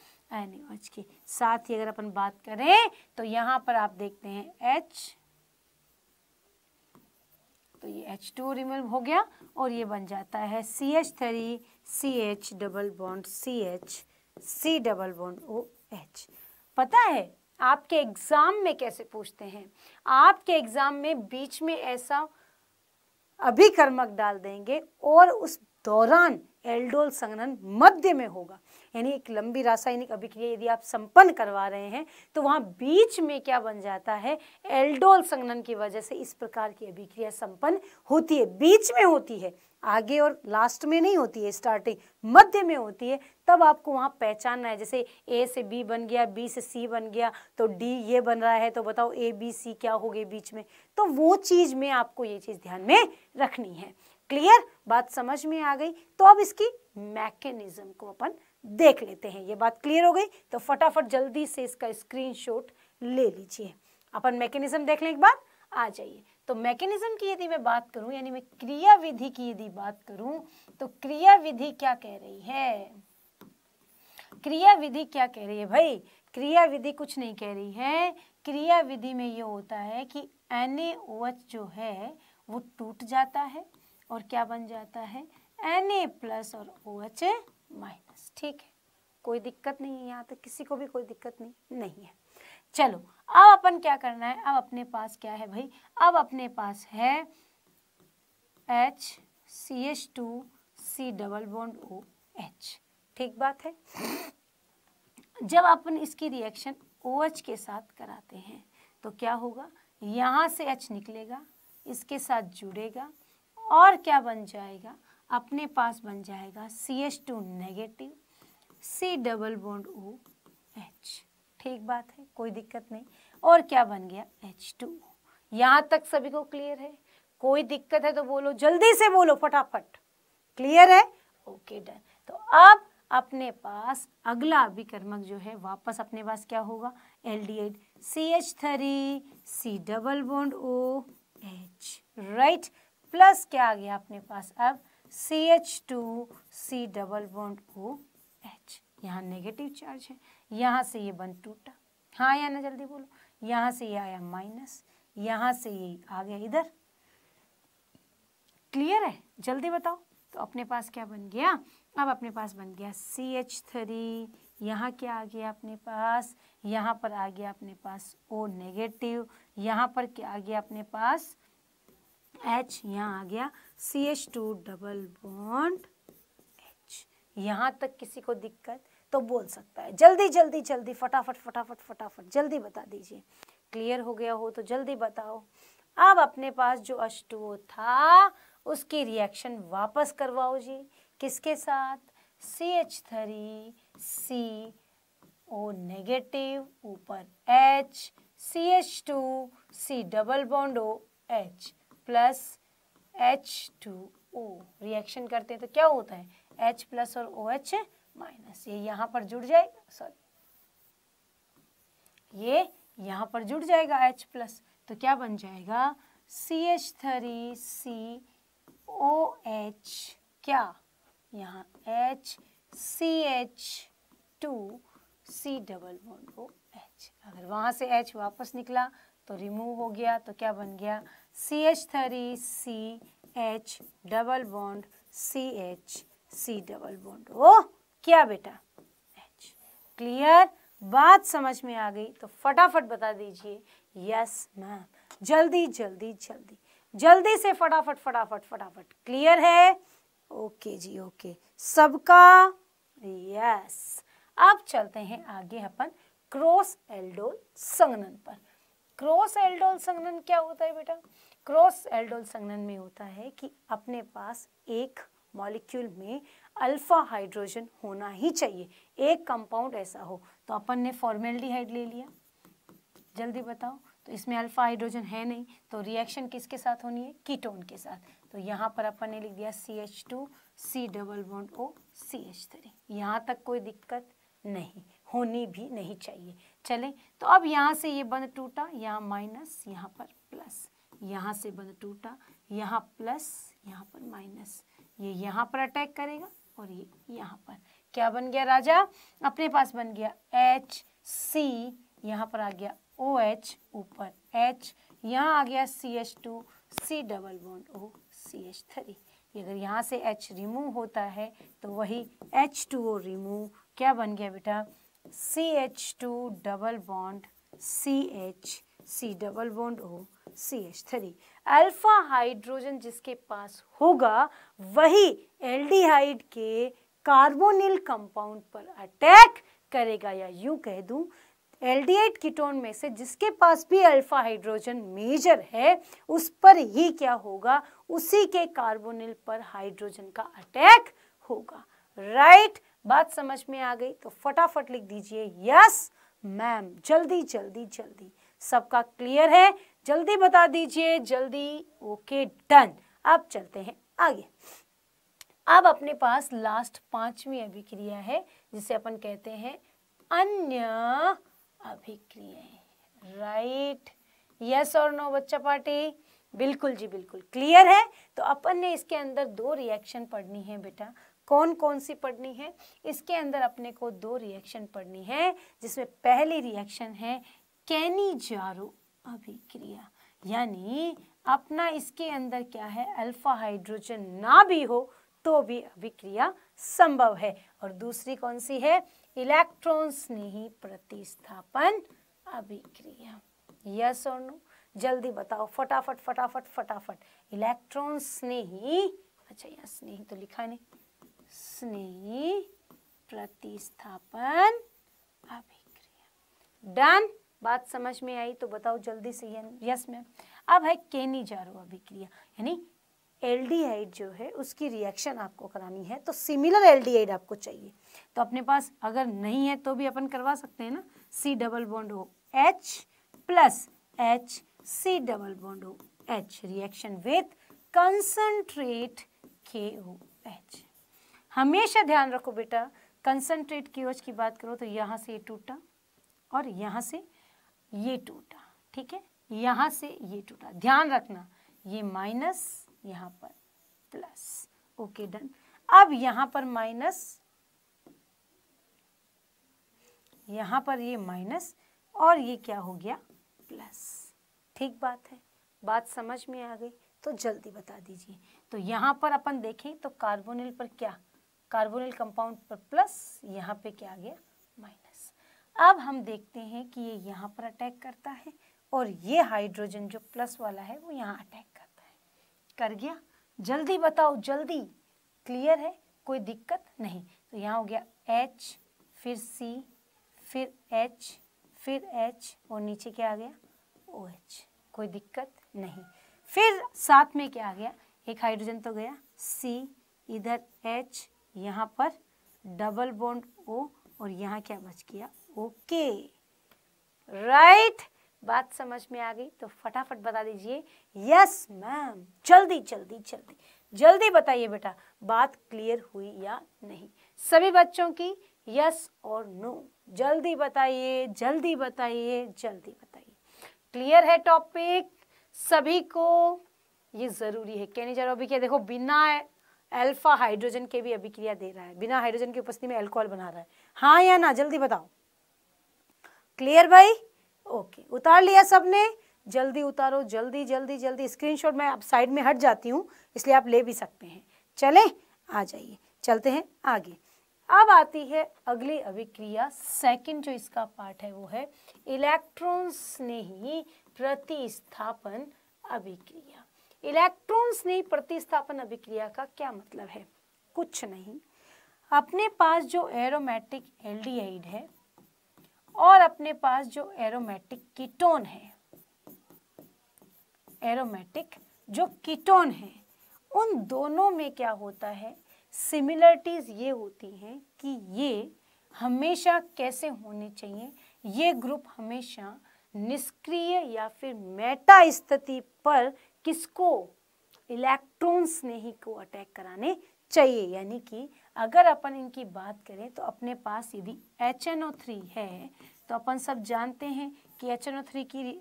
एच की साथ ही अगर अपन बात करें तो यहाँ पर आप देखते हैं एच तो ये एच टू रिमूव हो गया और ये बन जाता है C H three C H double bond C H C double bond O H पता है आपके एग्ज़ाम में कैसे पूछते हैं आपके एग्ज़ाम में बीच में ऐसा अभिकर्मक डाल देंगे और उस दौरान एल्डोल संघनन मध्य में होगा यानी एक लंबी रासायनिक अभिक्रिया यदि आप संपन्न करवा रहे हैं तो वहाँ बीच में क्या बन जाता है एल्डोल संघनन की वजह से इस प्रकार की अभिक्रिया संपन्न होती है बीच में होती है आगे और लास्ट में नहीं होती है स्टार्टिंग मध्य में होती है तब आपको वहाँ पहचानना है जैसे ए से बी बन गया बी से सी बन गया तो डी ये बन रहा है तो बताओ ए बी सी क्या हो गए बीच में तो वो चीज़ में आपको ये चीज़ ध्यान में रखनी है क्लियर बात समझ में आ गई तो अब इसकी मैकेनिज्म को अपन देख लेते हैं ये बात क्लियर हो गई तो फटाफट जल्दी से इसका स्क्रीनशॉट ले लीजिए अपन मैकेनिज्म देख लें एक बार आ जाइए तो मैकेनिज्म की यदि मैं बात करूं यानी मैं क्रिया विधि की यदि बात करूं तो क्रिया विधि क्या कह रही है क्रिया विधि क्या कह रही है भाई क्रिया विधि कुछ नहीं कह रही है क्रिया विधि में ये होता है कि एन जो है वो टूट जाता है और क्या बन जाता है एन प्लस और ओ OH माइनस ठीक है कोई दिक्कत नहीं है यहाँ तक किसी को भी कोई दिक्कत नहीं नहीं है चलो अब अपन क्या करना है अब अपने पास क्या है भाई अब अपने पास है H C H two C double bond O H ठीक बात है जब अपन इसकी रिएक्शन ओ OH के साथ कराते हैं तो क्या होगा यहाँ से एच निकलेगा इसके साथ जुड़ेगा और क्या बन जाएगा अपने पास बन जाएगा C H two negative C double bond O H ठीक बात है कोई दिक्कत नहीं और क्या बन गया एच टू यहाँ तक सभी को क्लियर है कोई दिक्कत है तो बोलो जल्दी से बोलो फटाफट क्लियर है ओके डन तो अब अपने पास अगला अभिकर्मक जो है वापस अपने पास क्या होगा aldehyde C H three C double bond O H right plus क्या आ गया अपने पास अब C H two C double bond O H यहाँ नेगेटिव चार्ज है यहाँ से ये बंद टूटा हाँ या ना जल्दी बोलो यहाँ से ये आया माइनस यहाँ से ये आ गया इधर क्लियर है जल्दी बताओ तो अपने पास क्या बन गया अब अपने पास बन गया सी एच थ्री यहाँ क्या आ गया अपने पास यहाँ पर आ गया अपने पास ओ नेगेटिव यहाँ पर क्या आ गया अपने पास एच यहाँ आ गया C H two double bond H यहाँ तक किसी को दिक्कत तो बोल सकता है जल्दी जल्दी जल्दी फटाफट फटाफट फटाफट जल्दी बता दीजिए क्लियर हो गया हो तो जल्दी बताओ अब अपने पास जो अष्टुओ था उसकी रिएक्शन वापस करवाओ जी किसके साथ C H three C O negative ऊपर H C H two C double bond O H plus H two O reaction करते हैं तो क्या होता है एच प्लस और ओ OH एच माइनस ये यहाँ पर जुड़ जाएगा सॉरी ये यहाँ पर जुड़ जाएगा H प्लस तो क्या बन जाएगा C H three C O H क्या यहाँ H C H two C double bond O H अगर वहाँ से H वापस निकला तो रिमूव हो गया तो क्या बन गया C H three C H double bond C H C double bond O क्या बेटा एच क्लियर बात समझ में आ गई तो फटाफट बता दीजिए यस मैम जल्दी जल्दी जल्दी जल्दी से फटाफट फटाफट फटाफट क्लियर है ओके जी ओके सबका यस अब चलते हैं आगे अपन क्रॉस एल्डोल संगनन पर क्रॉस एल्डोल संगनन क्या होता है बेटा क्रॉस एल्डोल संगनन में होता है कि अपने पास एक मॉलिक्यूल में अल्फा हाइड्रोजन होना ही चाहिए एक कंपाउंड ऐसा हो तो अपन ने फॉर्मेल्डिहाइड ले लिया जल्दी बताओ तो इसमें अल्फा हाइड्रोजन है नहीं तो रिएक्शन किसके साथ होनी है कीटोन के साथ तो यहाँ पर अपन ने लिख दिया C H two C double bond O C H three यहाँ तक कोई दिक्कत नहीं होनी भी नहीं चाहिए चले तो अब यहाँ से ये बंद टूटा यहाँ माइनस यहाँ पर प्लस यहाँ से बंद टूटा यहाँ प्लस यहाँ पर माइनस ये यहाँ पर अटैक करेगा और ये यहाँ पर क्या बन गया राजा अपने पास बन गया एच सी यहाँ पर आ गया ओ एच ऊपर एच यहाँ आ गया C H two C double bond O C H three अगर यहाँ से एच रिमूव होता है तो वही एच टू ओ रिमूव क्या बन गया बेटा C H two double bond C H C double bond O C H three alpha hydrogen जिसके पास होगा वही एल्डिहाइड के कार्बोनिल कंपाउंड पर अटैक करेगा या यूं कह दूं एल्डिहाइड कीटोन में से जिसके पास भी अल्फा हाइड्रोजन मेजर है उस पर ही क्या होगा उसी के कार्बोनिल पर हाइड्रोजन का अटैक होगा राइट right? बात समझ में आ गई तो फटाफट लिख दीजिए यस मैम जल्दी जल्दी जल्दी सबका क्लियर है जल्दी बता दीजिए जल्दी ओके okay, डन अब चलते हैं आगे अब अपने पास लास्ट पांचवी अभिक्रिया है जिसे अपन कहते हैं अन्य अभिक्रियाएं राइट यस और नो बच्चा पार्टी बिल्कुल जी बिल्कुल क्लियर है तो अपन ने इसके अंदर दो रिएक्शन पढ़नी है बेटा कौन कौन सी पढ़नी है इसके अंदर अपने को दो रिएक्शन पढ़नी है जिसमें पहली रिएक्शन है कैनी जारो अभिक्रिया यानी अपना इसके अंदर क्या है अल्फा हाइड्रोजन ना भी हो तो भी अभिक्रिया संभव है और दूसरी कौन सी है इलेक्ट्रॉन स्नेही प्रतिस्थापन अभिक्रिया यस और नो जल्दी बताओ फटाफट फटाफट फटाफट इलेक्ट्रॉन स्नेही अच्छा यहाँ स्नेही तो लिखा नहीं स्नेही प्रतिस्थापन अभिक्रिया डन बात समझ में आई तो बताओ जल्दी से यस मैम अब है केनी जारो अभिक्रिया यानी एल्डिहाइड जो है उसकी रिएक्शन आपको करानी है तो सिमिलर एल्डिहाइड आपको चाहिए तो अपने पास अगर नहीं है तो भी अपन करवा सकते हैं ना C double bond O H plus H C double bond O H reaction with concentrate K O H हमेशा ध्यान रखो बेटा कंसनट्रेट के ओच की बात करो तो यहाँ से ये टूटा और यहाँ से ये टूटा ठीक है यहाँ से ये टूटा ध्यान रखना ये माइनस यहाँ पर प्लस ओके डन अब यहाँ पर माइनस यहाँ पर ये माइनस और ये क्या हो गया प्लस ठीक बात है बात समझ में आ गई तो जल्दी बता दीजिए तो यहाँ पर अपन देखें तो कार्बोनिल पर क्या कार्बोनिल कंपाउंड पर प्लस यहाँ पे क्या आ गया माइनस अब हम देखते हैं कि ये यहाँ पर अटैक करता है और ये हाइड्रोजन जो प्लस वाला है वो यहाँ अटैक कर गया जल्दी बताओ जल्दी क्लियर है कोई दिक्कत नहीं तो यहाँ हो गया एच फिर सी फिर एच फिर एच और नीचे क्या आ गया ओ एच कोई दिक्कत नहीं फिर साथ में क्या आ गया एक हाइड्रोजन तो गया सी इधर एच यहाँ पर डबल बॉन्ड ओ और यहाँ क्या बच गया ओके राइट right? बात समझ में आ गई तो फटाफट बता दीजिए यस मैम जल्दी जल्दी जल्दी जल्दी बताइए बेटा बात क्लियर हुई या नहीं सभी बच्चों की यस और नो जल्दी बताइए जल्दी बताइए जल्दी बताइए क्लियर है टॉपिक सभी को ये ज़रूरी है जा रहा अभी क्या देखो बिना अल्फा हाइड्रोजन के भी अभिक्रिया दे रहा है बिना हाइड्रोजन की उपस्थिति में अल्कोहल बना रहा है हाँ या ना जल्दी बताओ क्लियर भाई ओके उतार लिया सबने जल्दी उतारो जल्दी जल्दी जल्दी स्क्रीनशॉट मैं आप साइड में हट जाती हूँ इसलिए आप ले भी सकते हैं चलें आ जाइए चलते हैं आगे अब आती है अगली अभिक्रिया सेकंड जो इसका पार्ट है वो है इलेक्ट्रॉन्स ने ही प्रतिस्थापन अभिक्रिया इलेक्ट्रॉन ने प्रतिस्थापन अभिक्रिया का क्या मतलब है कुछ नहीं अपने पास जो एरोमेटिक एल्डिहाइड है और अपने पास जो एरोमेटिक कीटोन है एरोमेटिक जो कीटोन है उन दोनों में क्या होता है सिमिलरिटीज़ ये होती हैं कि ये हमेशा कैसे होने चाहिए ये ग्रुप हमेशा निष्क्रिय या फिर मेटा स्थिति पर किसको इलेक्ट्रॉन्स ने ही को अटैक कराने चाहिए यानी कि अगर अपन इनकी बात करें तो अपने पास यदि एच है तो अपन सब जानते हैं कि एच की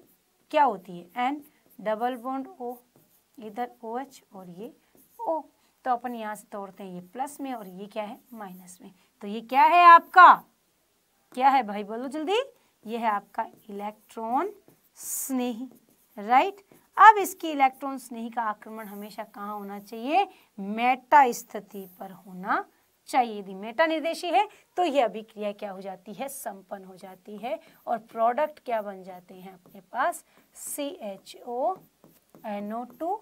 क्या होती है एन डबल बॉन्ड ओ इधर ओ एच और ये ओ तो अपन यहाँ से तोड़ते हैं ये प्लस में और ये क्या है माइनस में तो ये क्या है आपका क्या है भाई बोलो जल्दी ये है आपका इलेक्ट्रॉन स्नेही राइट अब इसकी इलेक्ट्रॉन स्नेही का आक्रमण हमेशा कहाँ होना चाहिए मेटा स्थिति पर होना चाहिए यदि मेटा निर्देशी है तो यह अभिक्रिया क्या हो जाती है संपन्न हो जाती है और प्रोडक्ट क्या बन जाते हैं अपने पास C H O NO two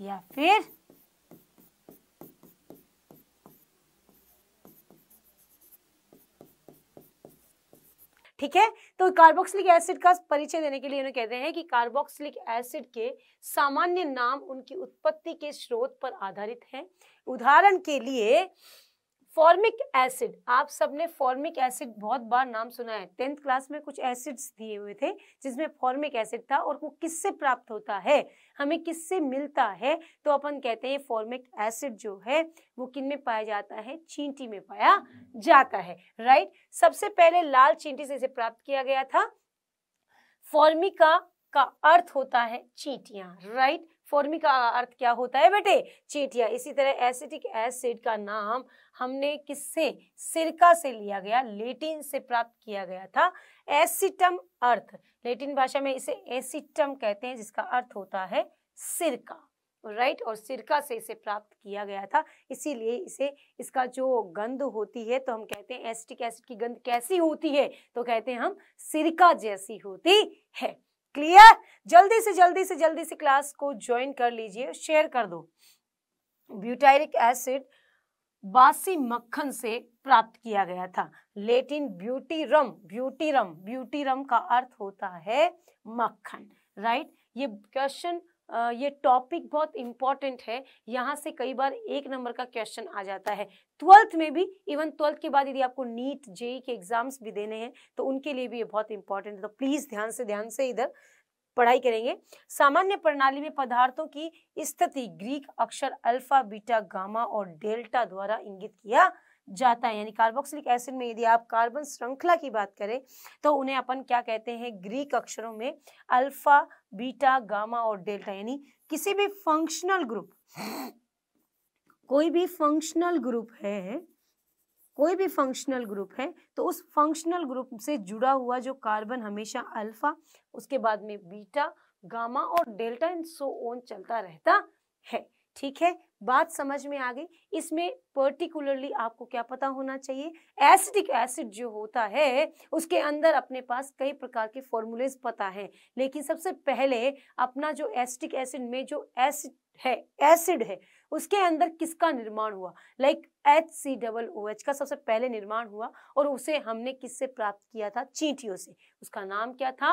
या फिर ठीक है तो कार्बोक्सिलिक एसिड का परिचय देने के लिए उन्हें कहते हैं कि कार्बोक्सिलिक एसिड के सामान्य नाम उनकी उत्पत्ति के स्रोत पर आधारित हैं उदाहरण के लिए फॉर्मिक एसिड आप सबने फॉर्मिक एसिड बहुत बार नाम सुना है टेंथ क्लास में कुछ एसिड्स दिए हुए थे जिसमें फॉर्मिक एसिड था और वो किससे प्राप्त होता है हमें किससे मिलता है तो अपन कहते हैं फॉर्मिक एसिड जो है वो किन में पाया जाता है चींटी में पाया जाता है राइट सबसे पहले लाल चींटी से इसे प्राप्त किया गया था फॉर्मिका का अर्थ होता है चींटियां राइट फॉर्मी का अर्थ क्या होता है बेटे चीटिया इसी तरह एसिटिक एसिड का नाम हमने किससे सिरका से लिया गया लेटिन से प्राप्त किया गया था एसिटम अर्थ लेटिन भाषा में इसे एसिटम कहते हैं जिसका अर्थ होता है सिरका राइट right? और सिरका से इसे प्राप्त किया गया था इसीलिए इसे इसका जो गंध होती है तो हम कहते हैं एसिटिक एसिड की गंध कैसी होती है तो कहते हैं हम सिरका जैसी होती है क्लियर जल्दी से जल्दी से जल्दी से क्लास को ज्वाइन कर लीजिए शेयर कर दो ब्यूटायरिक एसिड बासी मक्खन से प्राप्त किया गया था लेटिन ब्यूटी ब्यूटी रम रम ब्यूटी रम का अर्थ होता है मक्खन राइट ये क्वेश्चन ये टॉपिक बहुत इंपॉर्टेंट है यहाँ से कई बार एक नंबर का क्वेश्चन आ जाता है ट्वेल्थ में भी इवन ट्वेल्थ के बाद यदि आपको नीट जेई e के एग्जाम्स भी देने हैं तो उनके लिए भी ये बहुत इंपॉर्टेंट है तो प्लीज़ ध्यान से ध्यान से इधर पढ़ाई करेंगे सामान्य प्रणाली में पदार्थों की स्थिति ग्रीक अक्षर अल्फा बीटा गामा और डेल्टा द्वारा इंगित किया जाता है यानी कार्बोक्सिलिक एसिड में यदि आप कार्बन श्रृंखला की बात करें तो उन्हें अपन क्या कहते हैं ग्रीक अक्षरों में अल्फा बीटा गामा और डेल्टा यानी किसी भी फंक्शनल ग्रुप कोई भी फंक्शनल ग्रुप है कोई भी फंक्शनल ग्रुप है तो उस फंक्शनल ग्रुप से जुड़ा हुआ जो कार्बन हमेशा अल्फा उसके बाद में बीटा गामा और डेल्टा इन सो ओन चलता रहता है ठीक है बात समझ में आ गई इसमें पर्टिकुलरली आपको क्या पता होना चाहिए एसिडिक एसिड जो होता है उसके अंदर अपने पास कई प्रकार के फॉर्मूलेज पता हैं लेकिन सबसे पहले अपना जो एसिटिक एसिड में जो एसिड है एसिड है उसके अंदर किसका निर्माण हुआ like H C double O H का सबसे पहले निर्माण हुआ और उसे हमने किससे प्राप्त किया था चींटियों से उसका नाम क्या था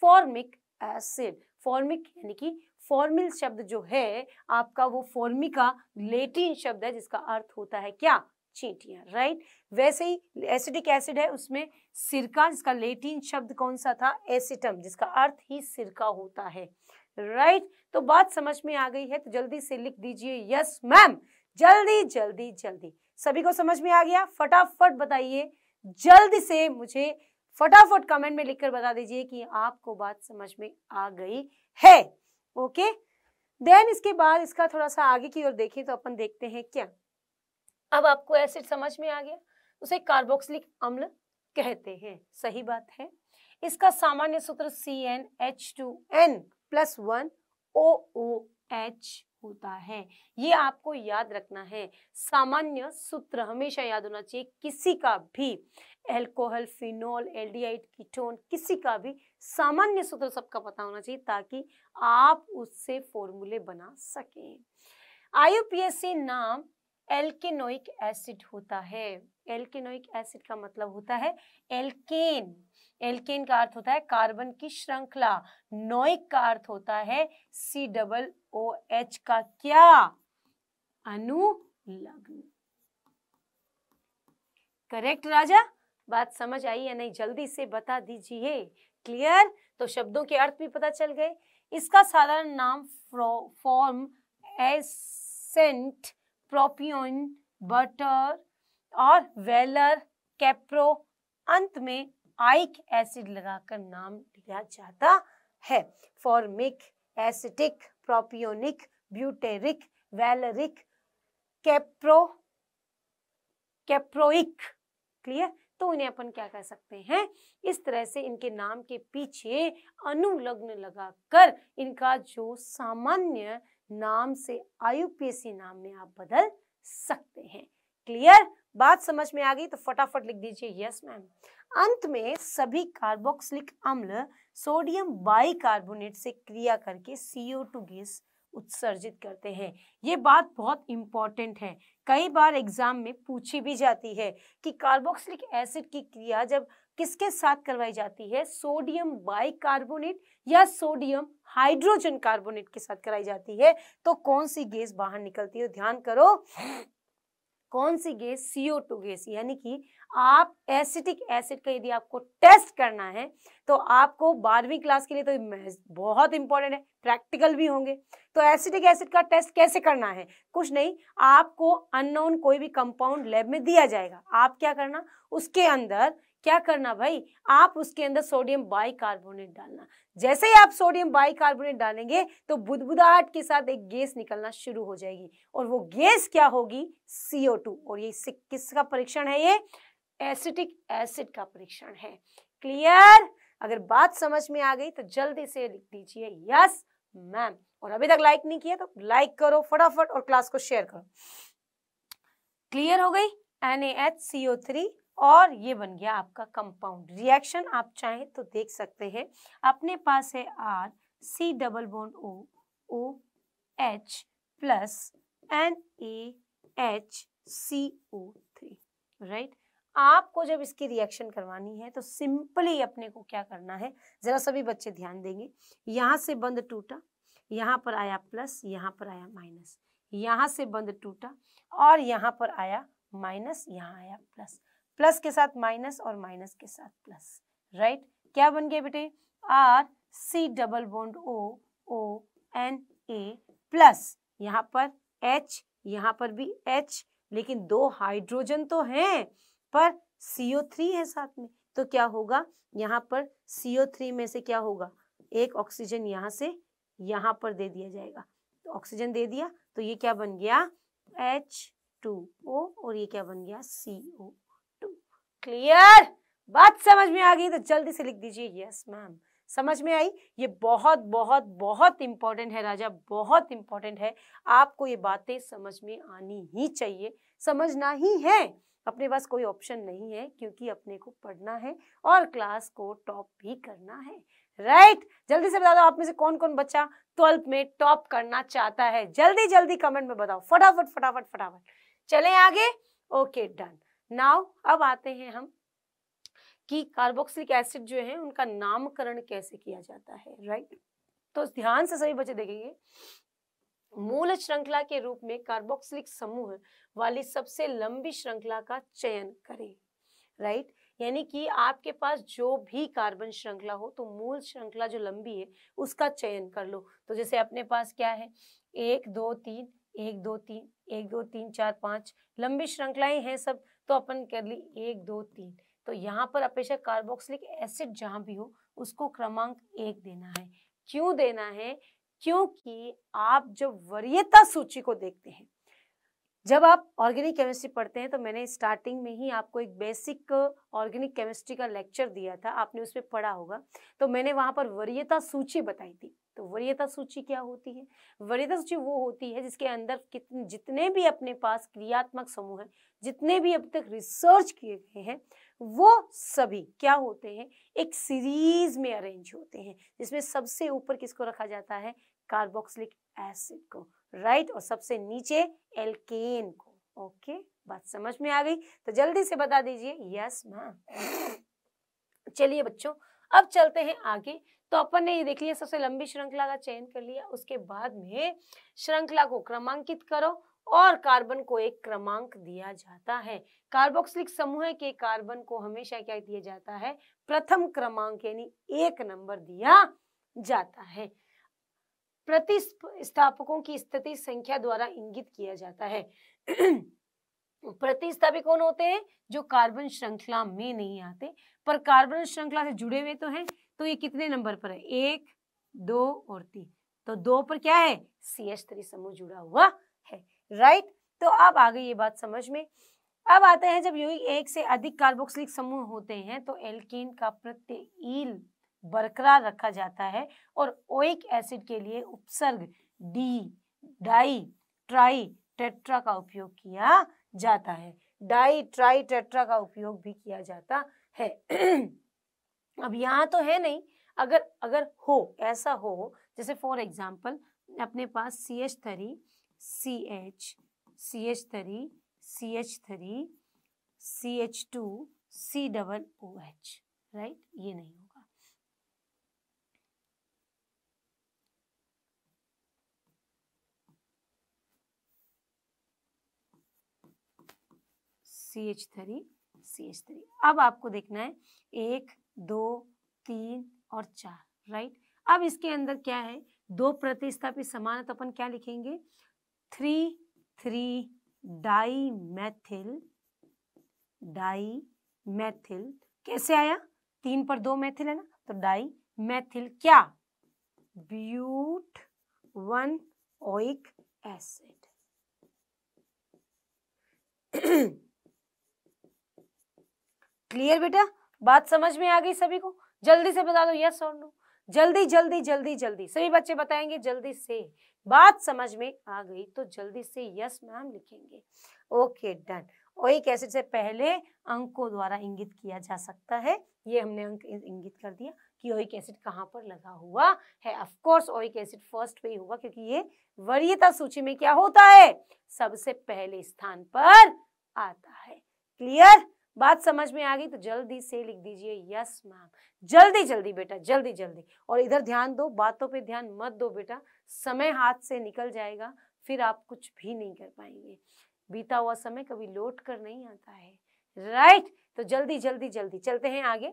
फॉर्मिक एसिड फॉर्मिक यानी कि फॉर्मिल शब्द जो है आपका वो फॉर्मिका लेटिन शब्द है जिसका अर्थ होता है क्या चींटियाँ राइट वैसे ही एसिडिक एसिड है उसमें सिरका जिसका लेटिन शब्द कौन सा था एसिटम जिसका अर्थ ही सिरका होता है राइट right? तो बात समझ में आ गई है तो जल्दी से लिख दीजिए यस मैम जल्दी जल्दी जल्दी सभी को समझ में आ गया फटाफट बताइए जल्दी से मुझे फटाफट कमेंट में लिखकर बता दीजिए कि आपको बात समझ में आ गई है ओके देन इसके बाद इसका थोड़ा सा आगे की ओर देखें तो अपन देखते हैं क्या अब आपको एसिड समझ में आ गया उसे कार्बोक्सिलिक अम्ल कहते हैं सही बात है इसका सामान्य सूत्र C N H two N plus one O O H होता है ये आपको याद रखना है सामान्य सूत्र हमेशा याद होना चाहिए किसी का भी एल्कोहल फिनोल एल्डिहाइड कीटोन किसी का भी सामान्य सूत्र सबका पता होना चाहिए ताकि आप उससे फॉर्मूले बना सकें आईयूपीएससी नाम एल्केनोइक एसिड होता है एल्केनोइक एसिड का मतलब होता है एल्केन एल्केन का अर्थ होता है कार्बन की श्रृंखला नोइक का अर्थ होता है सी डबल ओ एच का क्या अनुलग्न करेक्ट राजा बात समझ आई या नहीं जल्दी से बता दीजिए क्लियर तो शब्दों के अर्थ भी पता चल गए इसका साधारण नाम फॉर्म एसेंट प्रोपियोन बटर और वेलर कैप्रो अंत में आइक एसिड लगाकर नाम लिया जाता है formic acetic propionic butyric valeric capro caproic clear तो इन्हें अपन क्या कह सकते हैं इस तरह से इनके नाम के पीछे अनुलग्न लगाकर इनका जो सामान्य नाम से आयुपीएसी नाम में आप बदल सकते हैं क्लियर बात समझ में आ गई तो फटाफट लिख दीजिए यस मैम अंत में सभी कार्बोक्सिलिक अम्ल सोडियम बाइकार्बोनेट से क्रिया करके CO2 गैस उत्सर्जित करते हैं ये बात बहुत इम्पॉर्टेंट है कई बार एग्जाम में पूछी भी जाती है कि कार्बोक्सिलिक एसिड की क्रिया जब किसके साथ करवाई जाती है सोडियम बाइकार्बोनेट या सोडियम हाइड्रोजन कार्बोनेट के साथ कराई जाती है तो कौन सी गैस बाहर निकलती है ध्यान करो कौन सी गैस सीओ टू गैस यानी कि आप एसिटिक एसिड का यदि आपको टेस्ट करना है तो आपको बारहवीं क्लास के लिए तो बहुत इंपॉर्टेंट है प्रैक्टिकल भी होंगे तो एसिटिक एसिड का टेस्ट कैसे करना है कुछ नहीं आपको अननोन कोई भी कंपाउंड लैब में दिया जाएगा आप क्या करना उसके अंदर क्या करना भाई आप उसके अंदर सोडियम बाइकार्बोनेट डालना जैसे ही आप सोडियम बाइकार्बोनेट डालेंगे तो बुदबुदाहट के साथ एक गैस निकलना शुरू हो जाएगी और वो गैस क्या होगी सीओ टू और ये किसका परीक्षण है ये एसिटिक एसिड का परीक्षण है क्लियर अगर बात समझ में आ गई तो जल्दी से लिख दीजिए यस मैम और अभी तक लाइक नहीं किया तो लाइक करो फटाफट और क्लास को शेयर करो क्लियर हो गई N A H CO three और ये बन गया आपका कंपाउंड रिएक्शन आप चाहें तो देख सकते हैं अपने पास है R C double bond O O H plus N A H C O three right आपको जब इसकी रिएक्शन करवानी है तो सिंपली अपने को क्या करना है जरा सभी बच्चे ध्यान देंगे यहाँ से बंद टूटा यहाँ पर आया प्लस यहाँ पर आया माइनस यहाँ से बंद टूटा और यहाँ पर आया माइनस यहाँ आया प्लस प्लस के साथ माइनस और माइनस के साथ प्लस राइट क्या बन गया बेटे R C double bond O O N A plus यहाँ पर एच यहाँ पर भी एच लेकिन दो हाइड्रोजन तो हैं पर सीओ थ्री है साथ में तो क्या होगा यहाँ पर सीओ थ्री में से क्या होगा एक ऑक्सीजन यहाँ से यहाँ पर दे दिया जाएगा तो ऑक्सीजन दे दिया तो ये क्या बन गया एच टू ओ और ये क्या बन गया सी ओ क्लियर बात समझ में आ गई तो जल्दी से लिख दीजिए यस मैम समझ में आई ये बहुत बहुत बहुत इंपॉर्टेंट है राजा बहुत इंपॉर्टेंट है आपको ये बातें समझ में आनी ही चाहिए समझना ही है अपने पास कोई ऑप्शन नहीं है क्योंकि अपने को पढ़ना है और क्लास को टॉप भी करना है राइट right? जल्दी से बता दो आप में से कौन कौन बच्चा ट्वेल्थ में टॉप करना चाहता है जल्दी जल्दी कमेंट में बताओ फटाफट फटाफट फटाफट चले आगे ओके डन नाउ अब आते हैं हम कि कार्बोक्सिलिक एसिड जो है उनका नामकरण कैसे किया जाता है राइट तो ध्यान से सभी बच्चे देखेंगे मूल श्रृंखला के रूप में कार्बोक्सिलिक समूह वाली सबसे लंबी श्रृंखला का चयन करें राइट यानी कि आपके पास जो भी कार्बन श्रृंखला हो तो मूल श्रृंखला जो लंबी है उसका चयन कर लो तो जैसे अपने पास क्या है एक दो तीन एक दो तीन एक दो तीन चार पाँच लंबी श्रृंखलाएं हैं सब तो अपन कर ली एक दो तीन तो यहाँ पर अपेक्षा कार्बोक्सिलिक एसिड जहाँ भी हो उसको क्रमांक एक देना है क्यों देना है क्योंकि आप जब वरीयता सूची को देखते हैं जब आप ऑर्गेनिक केमिस्ट्री पढ़ते हैं तो मैंने स्टार्टिंग में ही आपको एक बेसिक ऑर्गेनिक केमिस्ट्री का लेक्चर दिया था आपने उसमें पढ़ा होगा तो मैंने वहाँ पर वरीयता सूची बताई थी तो वरीयता सूची क्या होती है वरीयता सूची वो होती है जिसके अंदर कितने जितने भी अपने पास क्रियात्मक समूह हैं जितने भी अब तक रिसर्च किए गए हैं वो सभी क्या होते हैं एक सीरीज में अरेंज होते हैं जिसमें सबसे ऊपर किसको रखा जाता है कार्बोक्सिलिक एसिड को राइट और सबसे नीचे एल्केन को ओके बात समझ में आ गई तो जल्दी से बता दीजिए यस मां चलिए बच्चों अब चलते हैं आगे तो अपन ने ये देख लिया सबसे लंबी श्रृंखला का चयन कर लिया उसके बाद में श्रृंखला को क्रमांकित करो और कार्बन को एक क्रमांक दिया जाता है कार्बोक्सिलिक समूह के कार्बन को हमेशा क्या दिया जाता है प्रथम क्रमांक यानी एक नंबर दिया जाता है प्रतिस्थापकों की स्थिति संख्या द्वारा इंगित किया जाता है प्रतिस्थापी कौन होते हैं जो कार्बन श्रृंखला में नहीं आते पर कार्बन श्रृंखला से जुड़े हुए तो हैं तो ये कितने नंबर पर है एक दो और तीन तो दो पर क्या है सी एच थ्री समूह जुड़ा हुआ है राइट तो अब आ गई ये बात समझ में अब आते हैं जब यौगिक एक से अधिक कार्बोक्सिलिक समूह होते हैं तो एल्कीन का प्रत्येल बरकरार रखा जाता है और ओइक एसिड के लिए उपसर्ग डी डाई ट्राई टेट्रा का उपयोग किया जाता है डाई ट्राई टेट्रा का उपयोग भी किया जाता है अब यहाँ तो है नहीं अगर अगर हो ऐसा हो जैसे फॉर एग्जाम्पल अपने पास C H three C H C H three C H three C H two C double O H right ये नहीं होगा C H three C H three अब आपको देखना है एक दो तीन और चार राइट अब इसके अंदर क्या है दो प्रतिस्थापित समान तो अपन क्या लिखेंगे three three di methyl di methyl कैसे आया तीन पर दो मैथिल है ना तो डाई मैथिल क्या but one oic acid clear बेटा बात समझ में आ गई सभी को जल्दी से बता दो यस और नो जल्दी जल्दी जल्दी जल्दी सभी बच्चे बताएंगे जल्दी से बात समझ में आ गई तो जल्दी से यस मैम लिखेंगे ओके डन ओइक एसिड से पहले अंकों द्वारा इंगित किया जा सकता है ये हमने अंक इंगित कर दिया कि ओइक एसिड कहाँ पर लगा हुआ है of course oic acid first पे ही होगा क्योंकि ये वरीयता सूची में क्या होता है सबसे पहले स्थान पर आता है क्लियर बात समझ में आ गई तो जल्दी से लिख दीजिए यस मैम जल्दी जल्दी बेटा जल्दी जल्दी और इधर ध्यान दो बातों पे ध्यान मत दो बेटा समय हाथ से निकल जाएगा फिर आप कुछ भी नहीं कर पाएंगे बीता हुआ समय कभी लौट कर नहीं आता है राइट तो जल्दी जल्दी जल्दी चलते हैं आगे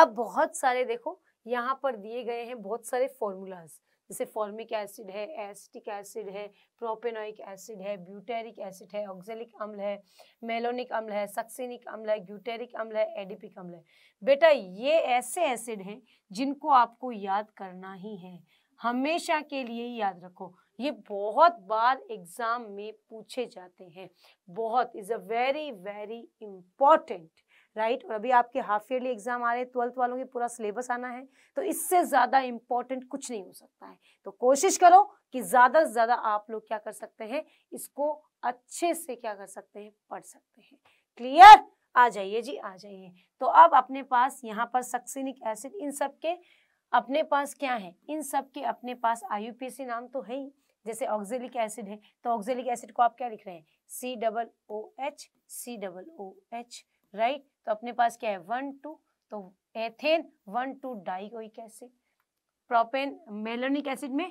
अब बहुत सारे देखो यहाँ पर दिए गए हैं बहुत सारे फॉर्मूलाज जैसे फॉर्मिक एसिड है एसिटिक एसिड है प्रोपेनोइक एसिड है ब्यूटेरिक एसिड है ऑक्जेलिक अम्ल है मेलोनिक अम्ल है सक्सिनिक अम्ल है ग्यूटेरिक अम्ल है एडिपिक अम्ल है बेटा ये ऐसे एसिड हैं जिनको आपको याद करना ही है हमेशा के लिए ही याद रखो ये बहुत बार एग्जाम में पूछे जाते हैं बहुत is a very very important right और अभी आपके हाफ ईयरली एग्जाम आ रहे हैं ट्वेल्थ वालों के पूरा सिलेबस आना है तो इससे ज़्यादा इंपॉर्टेंट कुछ नहीं हो सकता है तो कोशिश करो कि ज़्यादा से ज़्यादा आप लोग क्या कर सकते हैं इसको अच्छे से क्या कर सकते हैं पढ़ सकते हैं क्लियर आ जाइए जी आ जाइए तो अब अपने पास यहाँ पर सक्सिनिक एसिड इन सब के अपने पास क्या है इन सब के अपने पास आईयूपीसी नाम तो है ही जैसे ऑक्जेलिक एसिड है तो ऑक्जेलिक एसिड को आप क्या लिख रहे हैं C double O H C double O H right तो अपने पास क्या है वन टू तो ethane one two dioic acid propane malonic acid में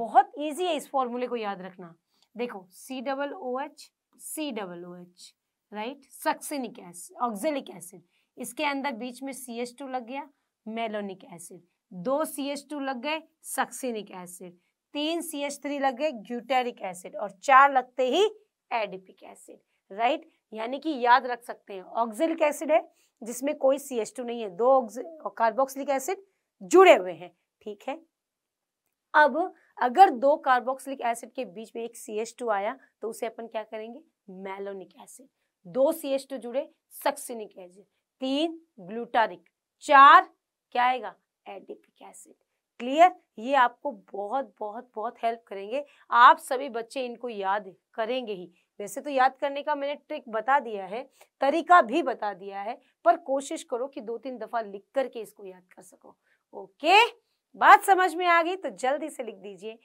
बहुत इजी है इस फॉर्मूले को याद रखना देखो C double O H C double O H right succinic acid oxalic acid इसके अंदर बीच में सी एच टू लग गया मेलोनिक एसिड दो सी एच टू लग गए सक्सेनिक एसिड तीन सी एच थ्री लग गए ग्यूटेरिक एसिड और चार लगते ही एडिपिक एसिड राइट right? यानी कि याद रख सकते हैं ऑक्सिलिक एसिड है जिसमें कोई सी एस टू नहीं है दो कार्बोक्सिलिक एसिड जुड़े हुए हैं ठीक है अब अगर दो कार्बोक्सिलिक एसिड के बीच में एक सी एस टू आया तो उसे अपन क्या करेंगे मैलोनिक एसिड दो सी एस टू जुड़े सक्सिनिक एसिड तीन ग्लूटारिक चार क्या आएगा एडिपिक एसिड क्लियर ये आपको बहुत बहुत बहुत हेल्प करेंगे आप सभी बच्चे इनको याद करेंगे ही वैसे तो याद करने का मैंने ट्रिक बता दिया है तरीका भी बता दिया है पर कोशिश करो कि दो तीन दफा लिख करके इसको याद कर सको ओके बात समझ में आ गई तो जल्दी से लिख दीजिए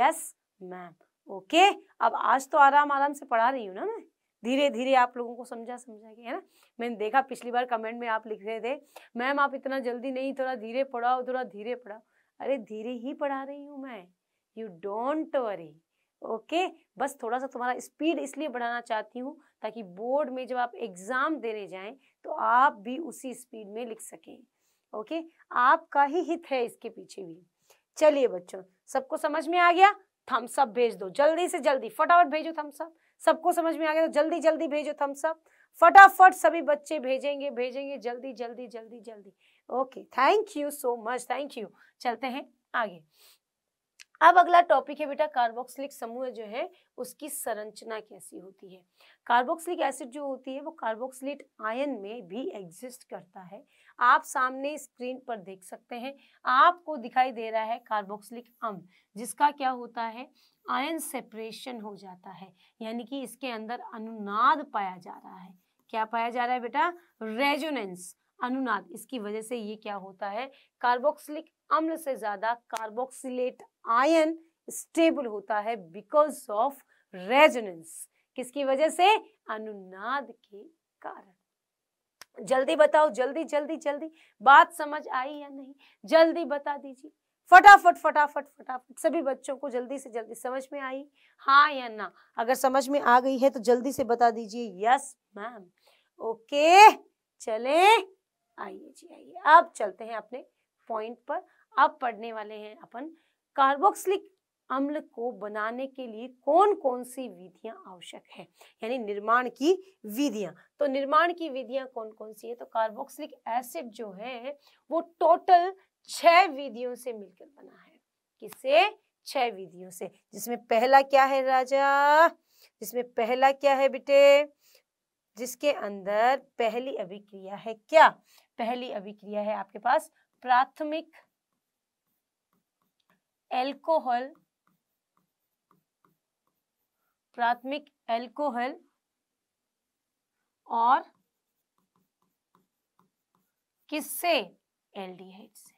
यस मैम ओके अब आज तो आराम आराम से पढ़ा रही हूँ ना मैं धीरे धीरे आप लोगों को समझा समझा के है ना मैंने देखा पिछली बार कमेंट में आप लिख रहे थे मैम आप इतना जल्दी नहीं थोड़ा धीरे पढ़ाओ थोड़ा धीरे पढ़ाओ अरे धीरे ही पढ़ा रही हूँ मैं यू डोंट वरी ओके बस थोड़ा सा तुम्हारा स्पीड इसलिए बढ़ाना चाहती हूँ ताकि बोर्ड में जब आप एग्ज़ाम देने जाएं तो आप भी उसी स्पीड में लिख सकें ओके आपका ही हित है इसके पीछे भी चलिए बच्चों सबको समझ में आ गया थम्सअप भेज दो जल्दी से जल्दी फटाफट भेजो थम्सअप सबको समझ में आ गया तो जल्दी जल्दी भेजो थम्सअप फटाफट सभी बच्चे भेजेंगे भेजेंगे जल्दी जल्दी जल्दी जल्दी okay thank you so much thank you चलते हैं आगे अब अगला टॉपिक है बेटा कार्बोक्सिलिक समूह जो है उसकी संरचना कैसी होती है कार्बोक्सिलिक एसिड जो होती है वो कार्बोक्सिलेट आयन में भी एग्जिस्ट करता है आप सामने स्क्रीन पर देख सकते हैं आपको दिखाई दे रहा है कार्बोक्सिलिक अम्ल जिसका क्या होता है आयन सेपरेशन हो जाता है यानी कि इसके अंदर अनुनाद पाया जा रहा है क्या पाया जा रहा है बेटा रेजोनेंस अनुनाद इसकी वजह से ये क्या होता है कार्बोक्सिलिक अम्ल से ज्यादा कार्बोक्सिलेट आयन स्टेबल होता है बिकॉज ऑफ रेजोनेंस किसकी वजह से अनुनाद के कारण जल्दी बताओ जल्दी जल्दी जल्दी बात समझ आई या नहीं जल्दी बता दीजिए फटाफट फटाफट फटाफट सभी बच्चों को जल्दी से जल्दी समझ में आई हाँ या ना अगर समझ में आ गई है तो जल्दी से बता दीजिए यस मैम ओके चले आइए जी आइए अब चलते हैं अपने पॉइंट पर अब पढ़ने वाले हैं अपन कार्बोक्सिलिक अम्ल को बनाने के लिए कौन कौन सी विधियां आवश्यक है यानी निर्माण की विधियां तो निर्माण की विधियां कौन कौन सी है तो कार्बोक्सिलिक एसिड जो है वो टोटल छह विधियों से मिलकर बना है किसे छह विधियों से जिसमें पहला क्या है राजा जिसमें पहला क्या है बेटे जिसके अंदर पहली अभिक्रिया है क्या पहली अभिक्रिया है आपके पास प्राथमिक एल्कोहल प्राथमिक एल्कोहल और किससे एल्डिहाइड से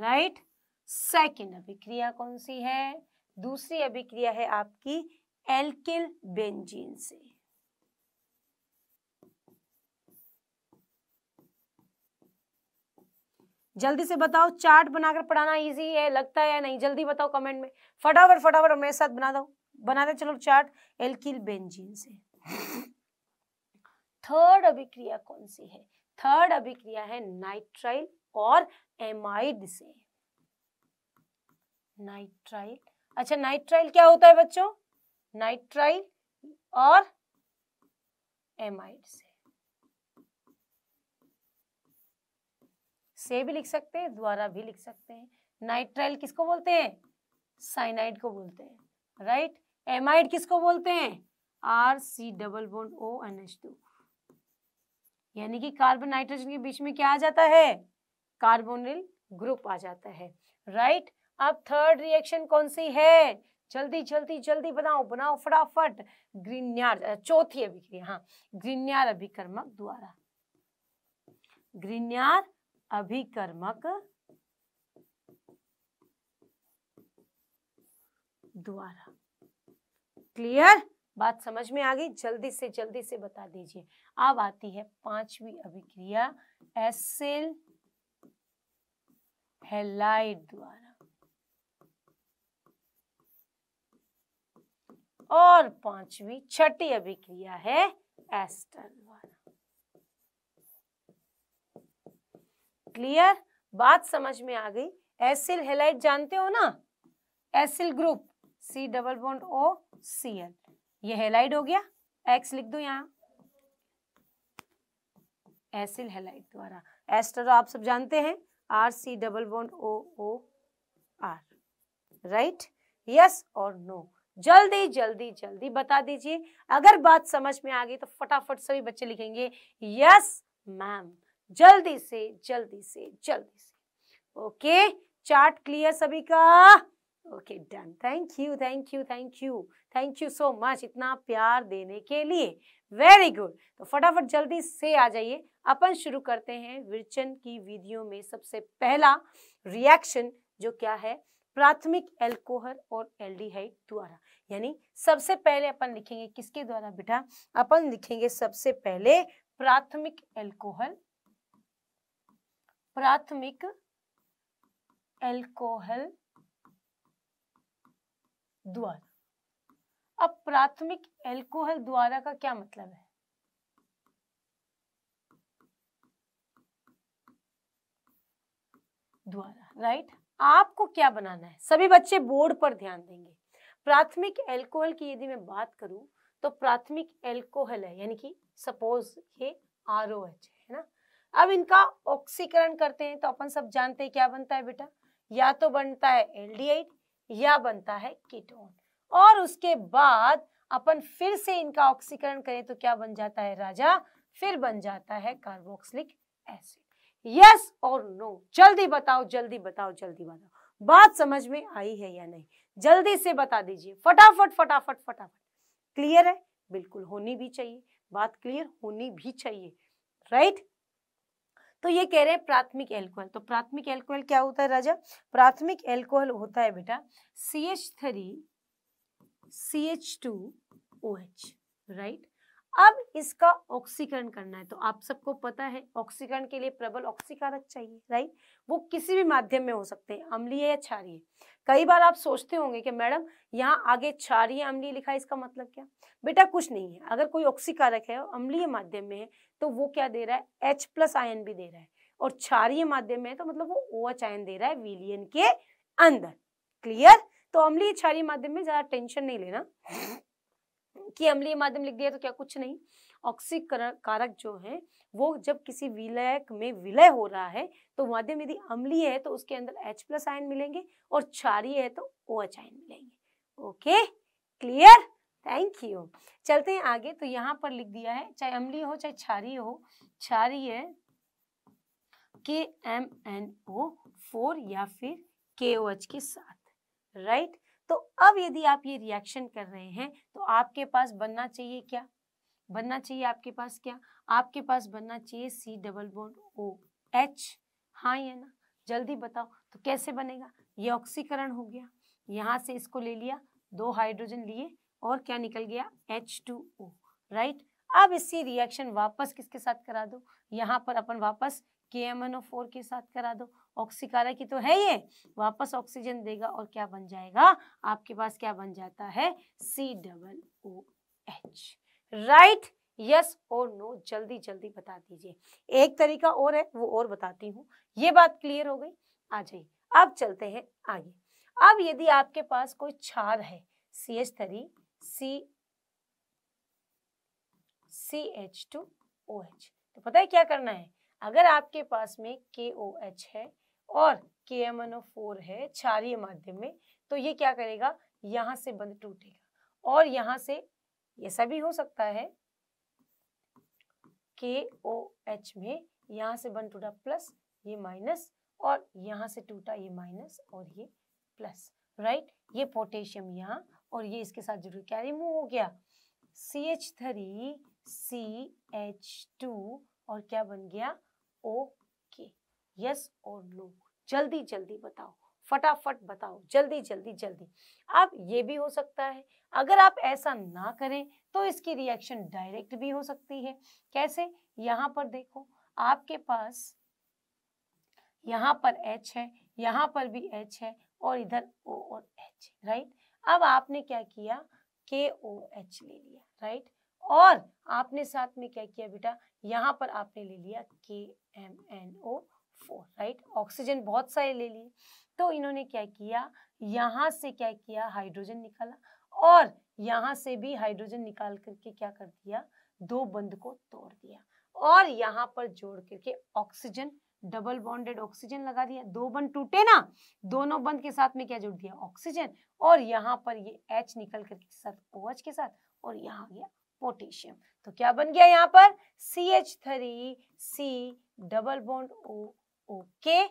राइट सेकेंड अभिक्रिया कौन सी है दूसरी अभिक्रिया है आपकी एल्किल बेंजीन से जल्दी से बताओ चार्ट बनाकर पढ़ाना इजी है लगता है या नहीं जल्दी बताओ कमेंट में फटाफट फटाफट मेरे साथ बना दो बनाते चलो चार्ट एल्किल बेंजीन से थर्ड अभिक्रिया कौन सी है थर्ड अभिक्रिया है नाइट्राइल और एमाइड से नाइट्राइल अच्छा नाइट्राइल क्या होता है बच्चों नाइट्राइल और एमाइड से से भी लिख सकते हैं द्वारा भी लिख सकते हैं नाइट्राइल किसको बोलते हैं साइनाइड को बोलते हैं राइट एमाइड किसको बोलते हैं R C double bond O N H two यानी कि कार्बन नाइट्रोजन के बीच में क्या आ जाता है कार्बोनिल ग्रुप आ जाता है राइट अब थर्ड रिएक्शन कौन सी है जल्दी जल्दी जल्दी बनाओ बनाओ फटाफट ग्रीन्यार चौथी अभिक्रिया हाँ ग्रीनयार अभिक्रमक द्वारा ग्रीनयार अभिकर्मक द्वारा क्लियर बात समझ में आ गई जल्दी से जल्दी से बता दीजिए अब आती है पांचवी अभिक्रिया एसिल हेलाइड द्वारा और पांचवी छठी अभिक्रिया है एस्टर क्लियर बात समझ में आ गई एसिल हेलाइट जानते हो ना acyl group C double bond O C L ये हेलाइट हो गया एक्स लिख दो यहाँ एसिल हेलाइट द्वारा एस्टर तो आप सब जानते हैं R C double bond O O R right yes और नो जल्दी जल्दी जल्दी बता दीजिए अगर बात समझ में आ गई तो फटाफट सभी बच्चे लिखेंगे यस मैम जल्दी से जल्दी से जल्दी से ओके चार्ट क्लियर सभी का okay done thank you thank you thank you thank you so much इतना प्यार देने के लिए वेरी गुड तो फटाफट जल्दी से आ जाइए अपन शुरू करते हैं विरचन की विधियों में सबसे पहला रिएक्शन जो क्या है प्राथमिक एल्कोहल और एल्डिहाइड द्वारा यानी सबसे पहले अपन लिखेंगे किसके द्वारा बेटा अपन लिखेंगे सबसे पहले प्राथमिक एल्कोहल प्राथमिक एल्कोहल द्वारा अब प्राथमिक एल्कोहल द्वारा का क्या मतलब है द्वारा राइट आपको क्या बनाना है सभी बच्चे बोर्ड पर ध्यान देंगे प्राथमिक एल्कोहल की यदि मैं बात करूं तो प्राथमिक एल्कोहल है यानी कि सपोज ये आर ओ है अब इनका ऑक्सीकरण करते हैं तो अपन सब जानते हैं क्या बनता है बेटा या तो बनता है एल्डिहाइड या बनता है कीटोन और उसके बाद अपन फिर से इनका ऑक्सीकरण करें तो क्या बन जाता है राजा फिर बन जाता है कार्बोक्सिलिक एसिड यस और नो जल्दी बताओ जल्दी बताओ जल्दी बताओ बात समझ में आई है या नहीं जल्दी से बता दीजिए फटाफट फटाफट फटाफट क्लियर है बिल्कुल होनी भी चाहिए बात क्लियर होनी भी चाहिए राइट right? तो ये कह रहे हैं प्राथमिक एल्कोहल तो प्राथमिक एल्कोहल क्या होता है राजा प्राथमिक एल्कोहल होता है बेटा C H three C H two O H right अब इसका ऑक्सीकरण करना है तो आप सबको पता है ऑक्सीकरण के लिए प्रबल ऑक्सीकारक चाहिए राइट वो किसी भी माध्यम में हो सकते हैं अम्लीय या क्षारीय कई बार आप सोचते होंगे कि मैडम यहाँ आगे क्षारीय अम्लीय लिखा है इसका मतलब क्या बेटा कुछ नहीं है अगर कोई ऑक्सीकारक है अम्लीय माध्यम में है तो वो क्या दे रहा है एच प्लस आयन भी दे रहा है और क्षारिय माध्यम में तो मतलब वो ओ OH आयन दे रहा है विलियन के अंदर क्लियर तो अम्लीय क्षारिय माध्यम में ज्यादा टेंशन नहीं लेना कि अम्लीय माध्यम लिख दिया तो क्या कुछ नहीं ऑक्सीकरण कारक जो है वो जब किसी विलयक में विलय हो रहा है तो माध्यम यदि अम्लीय है तो उसके अंदर H प्लस आयन मिलेंगे और क्षारिय है तो ओ OH आयन मिलेंगे ओके क्लियर थैंक यू चलते हैं आगे तो यहाँ पर लिख दिया है चाहे अम्ली हो चाहे क्षारीय हो है के एम एन ओ फोर या फिर के ओ एच के साथ राइट तो अब यदि आप ये रिएक्शन कर रहे हैं तो आपके पास बनना चाहिए क्या बनना चाहिए आपके पास क्या आपके पास बनना चाहिए C double bond O H हाँ या ना जल्दी बताओ तो कैसे बनेगा ये ऑक्सीकरण हो गया यहाँ से इसको ले लिया दो हाइड्रोजन लिए और क्या निकल गया एच टू ओ राइट अब इसी रिएक्शन वापस किसके साथ करा दो यहाँ पर अपन वापस के एम एन ओ फोर के साथ करा दो ऑक्सीकारा की तो है ये वापस ऑक्सीजन देगा और क्या बन जाएगा आपके पास क्या बन जाता है C double O H right yes और नो जल्दी जल्दी बता दीजिए एक तरीका और है वो और बताती हूँ ये बात क्लियर हो गई आ जाइए अब चलते हैं आगे अब यदि आपके पास कोई क्षार है C H three C C H two O H तो पता है क्या करना है अगर आपके पास में के ओ एच है और के एम एन ओ फोर है क्षारिय माध्यम में तो ये क्या करेगा यहाँ से बंद टूटेगा और यहाँ से ऐसा भी हो सकता है के ओ एच में यहाँ से बंद टूटा प्लस ये माइनस और यहां से टूटा ये माइनस और ये प्लस राइट ये पोटेशियम यहाँ और ये इसके साथ जुड़ क्या रिमूव हो गया C H three C H two और क्या बन गया के यस और नो जल्दी जल्दी बताओ फटाफट बताओ जल्दी जल्दी जल्दी अब ये भी हो सकता है अगर आप ऐसा ना करें तो इसकी रिएक्शन डायरेक्ट भी हो सकती है कैसे यहाँ पर देखो आपके पास यहाँ पर H है यहाँ पर भी H है और इधर O और H राइट अब आपने क्या किया के ओ एच ले लिया राइट और आपने साथ में क्या किया बेटा यहाँ पर आपने ले लिया के M N O four right oxygen बहुत सारे ले लिए तो इन्होंने क्या किया यहाँ से क्या किया हाइड्रोजन निकाला और यहाँ से भी हाइड्रोजन निकाल करके क्या कर दिया दो बंद को तोड़ दिया और यहाँ पर जोड़ करके ऑक्सीजन डबल बॉन्डेड ऑक्सीजन लगा दिया दो बंद टूटे ना दोनों बंद के साथ में क्या जुड़ दिया ऑक्सीजन और यहाँ पर ये एच निकल करके साथ OH के साथ और यहाँ गया पोटेशियम तो क्या बन गया यहाँ पर C H three C double bond O okay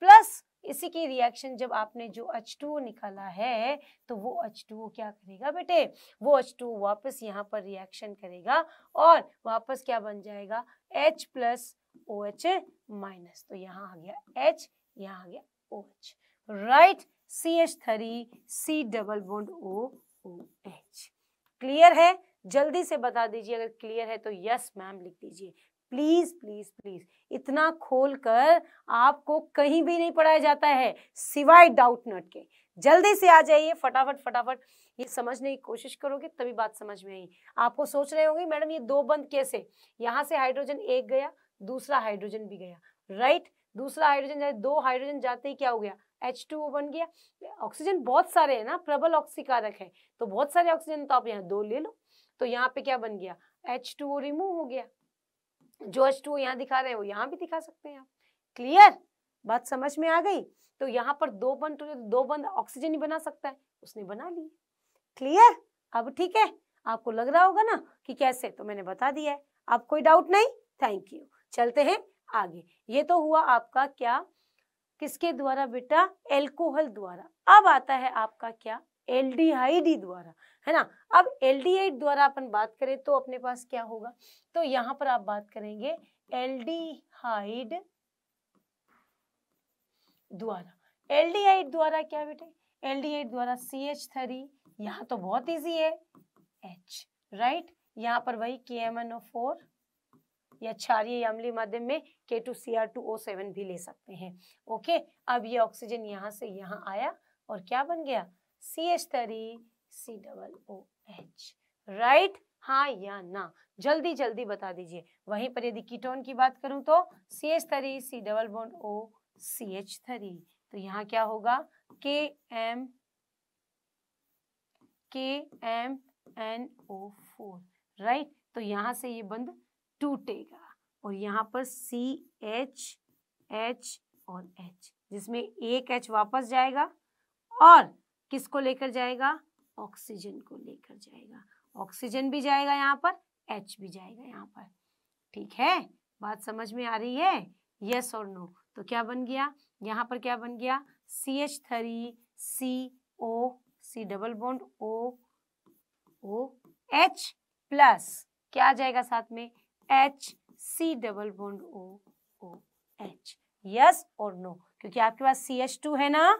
plus इसी की रिएक्शन जब आपने जो एच H2O निकाला है तो वो एच H2O क्या करेगा बेटे वो एच H2O वापस यहाँ पर रिएक्शन करेगा और वापस क्या बन जाएगा H plus O H A minus तो यहाँ आ गया एच यहाँ आ गया O H right C H three C double bond O O H clear है जल्दी से बता दीजिए अगर क्लियर है तो यस मैम लिख दीजिए प्लीज प्लीज प्लीज इतना खोल कर आपको कहीं भी नहीं पढ़ाया जाता है सिवाय डाउट नट के जल्दी से आ जाइए फटाफट फटाफट ये समझने की कोशिश करोगे तभी बात समझ में आई आपको सोच रहे होंगे मैडम ये दो बंद कैसे यहाँ से हाइड्रोजन एक गया दूसरा हाइड्रोजन भी गया राइट right? दूसरा हाइड्रोजन जाए दो हाइड्रोजन जाते ही क्या हो गया एच टू बन गया ऑक्सीजन बहुत सारे है ना प्रबल ऑक्सीकारक है तो बहुत सारे ऑक्सीजन तो आप यहाँ दो ले लो तो यहाँ पे क्या बन गया एच टू ओ रिमूव हो गया जो एच टू ओ यहाँ दिखा रहे हो यहाँ भी दिखा सकते हैं आप क्लियर बात समझ में आ गई तो यहाँ पर दो बंद तो दो बंद ऑक्सीजन ही बना सकता है उसने बना लिए क्लियर अब ठीक है आपको लग रहा होगा ना कि कैसे तो मैंने बता दिया है आप कोई डाउट नहीं थैंक यू चलते हैं आगे ये तो हुआ आपका क्या किसके द्वारा बेटा एल्कोहल द्वारा अब आता है आपका क्या एल्डिहाइड द्वारा है ना अब एल्डिहाइड द्वारा अपन बात करें तो अपने पास क्या होगा तो यहाँ पर आप बात करेंगे एल्डिहाइड द्वारा एल्डिहाइड द्वारा क्या बेटे एल्डिहाइड द्वारा सी एच थ्री यहाँ तो बहुत इजी है एच राइट यहाँ पर वही के एम एन ओ फोर या क्षारीय अम्लीय माध्यम में K two C R two O seven भी ले सकते हैं ओके अब ये ऑक्सीजन यहाँ से यहाँ आया और क्या बन गया C H three C double O H right हाँ या ना जल्दी जल्दी बता दीजिए वहीं पर यदि कीटोन की बात करूं तो C H three C double one O C H three तो यहाँ क्या होगा K M K M N O four right तो यहाँ से ये बंद टूटेगा और यहाँ पर सी एच एच और एच जिसमें एक एच वापस जाएगा और किसको लेकर जाएगा ऑक्सीजन को लेकर जाएगा ऑक्सीजन भी जाएगा यहाँ पर एच भी जाएगा यहाँ पर ठीक है बात समझ में आ रही है यस और नो तो क्या बन गया यहाँ पर क्या बन गया C H three C O C double bond O O H plus क्या आ जाएगा साथ में H C double bond O O H yes और नो क्योंकि आपके पास सी एच टू है ना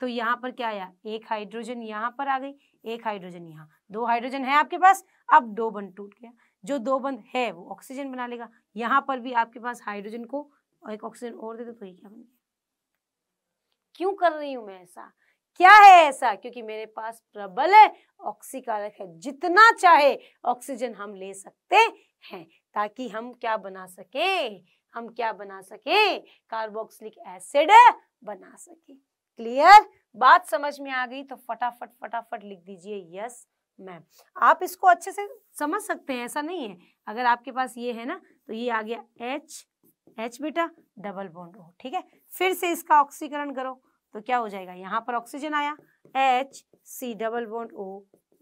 तो यहाँ पर क्या आया एक हाइड्रोजन यहाँ पर आ गई एक हाइड्रोजन यहाँ दो हाइड्रोजन है आपके पास अब दो बंद टूट गया जो दो बंद है वो ऑक्सीजन बना लेगा यहाँ पर भी आपके पास हाइड्रोजन को एक ऑक्सीजन और दे दो तो ये क्या बन गया क्यों कर रही हूँ मैं ऐसा क्या है ऐसा क्योंकि मेरे पास प्रबल ऑक्सीकारक है जितना चाहे ऑक्सीजन हम ले सकते हैं ताकि हम क्या बना सके हम क्या बना सके कार्बोक्सिलिक एसिड बना सके क्लियर बात समझ में आ गई तो फटाफट फटाफट लिख दीजिए यस मैम आप इसको अच्छे से समझ सकते हैं ऐसा नहीं है अगर आपके पास ये है ना तो ये आ गया एच एच बेटा डबल बॉन्ड ओ ठीक है फिर से इसका ऑक्सीकरण करो तो क्या हो जाएगा यहाँ पर ऑक्सीजन आया H C double bond O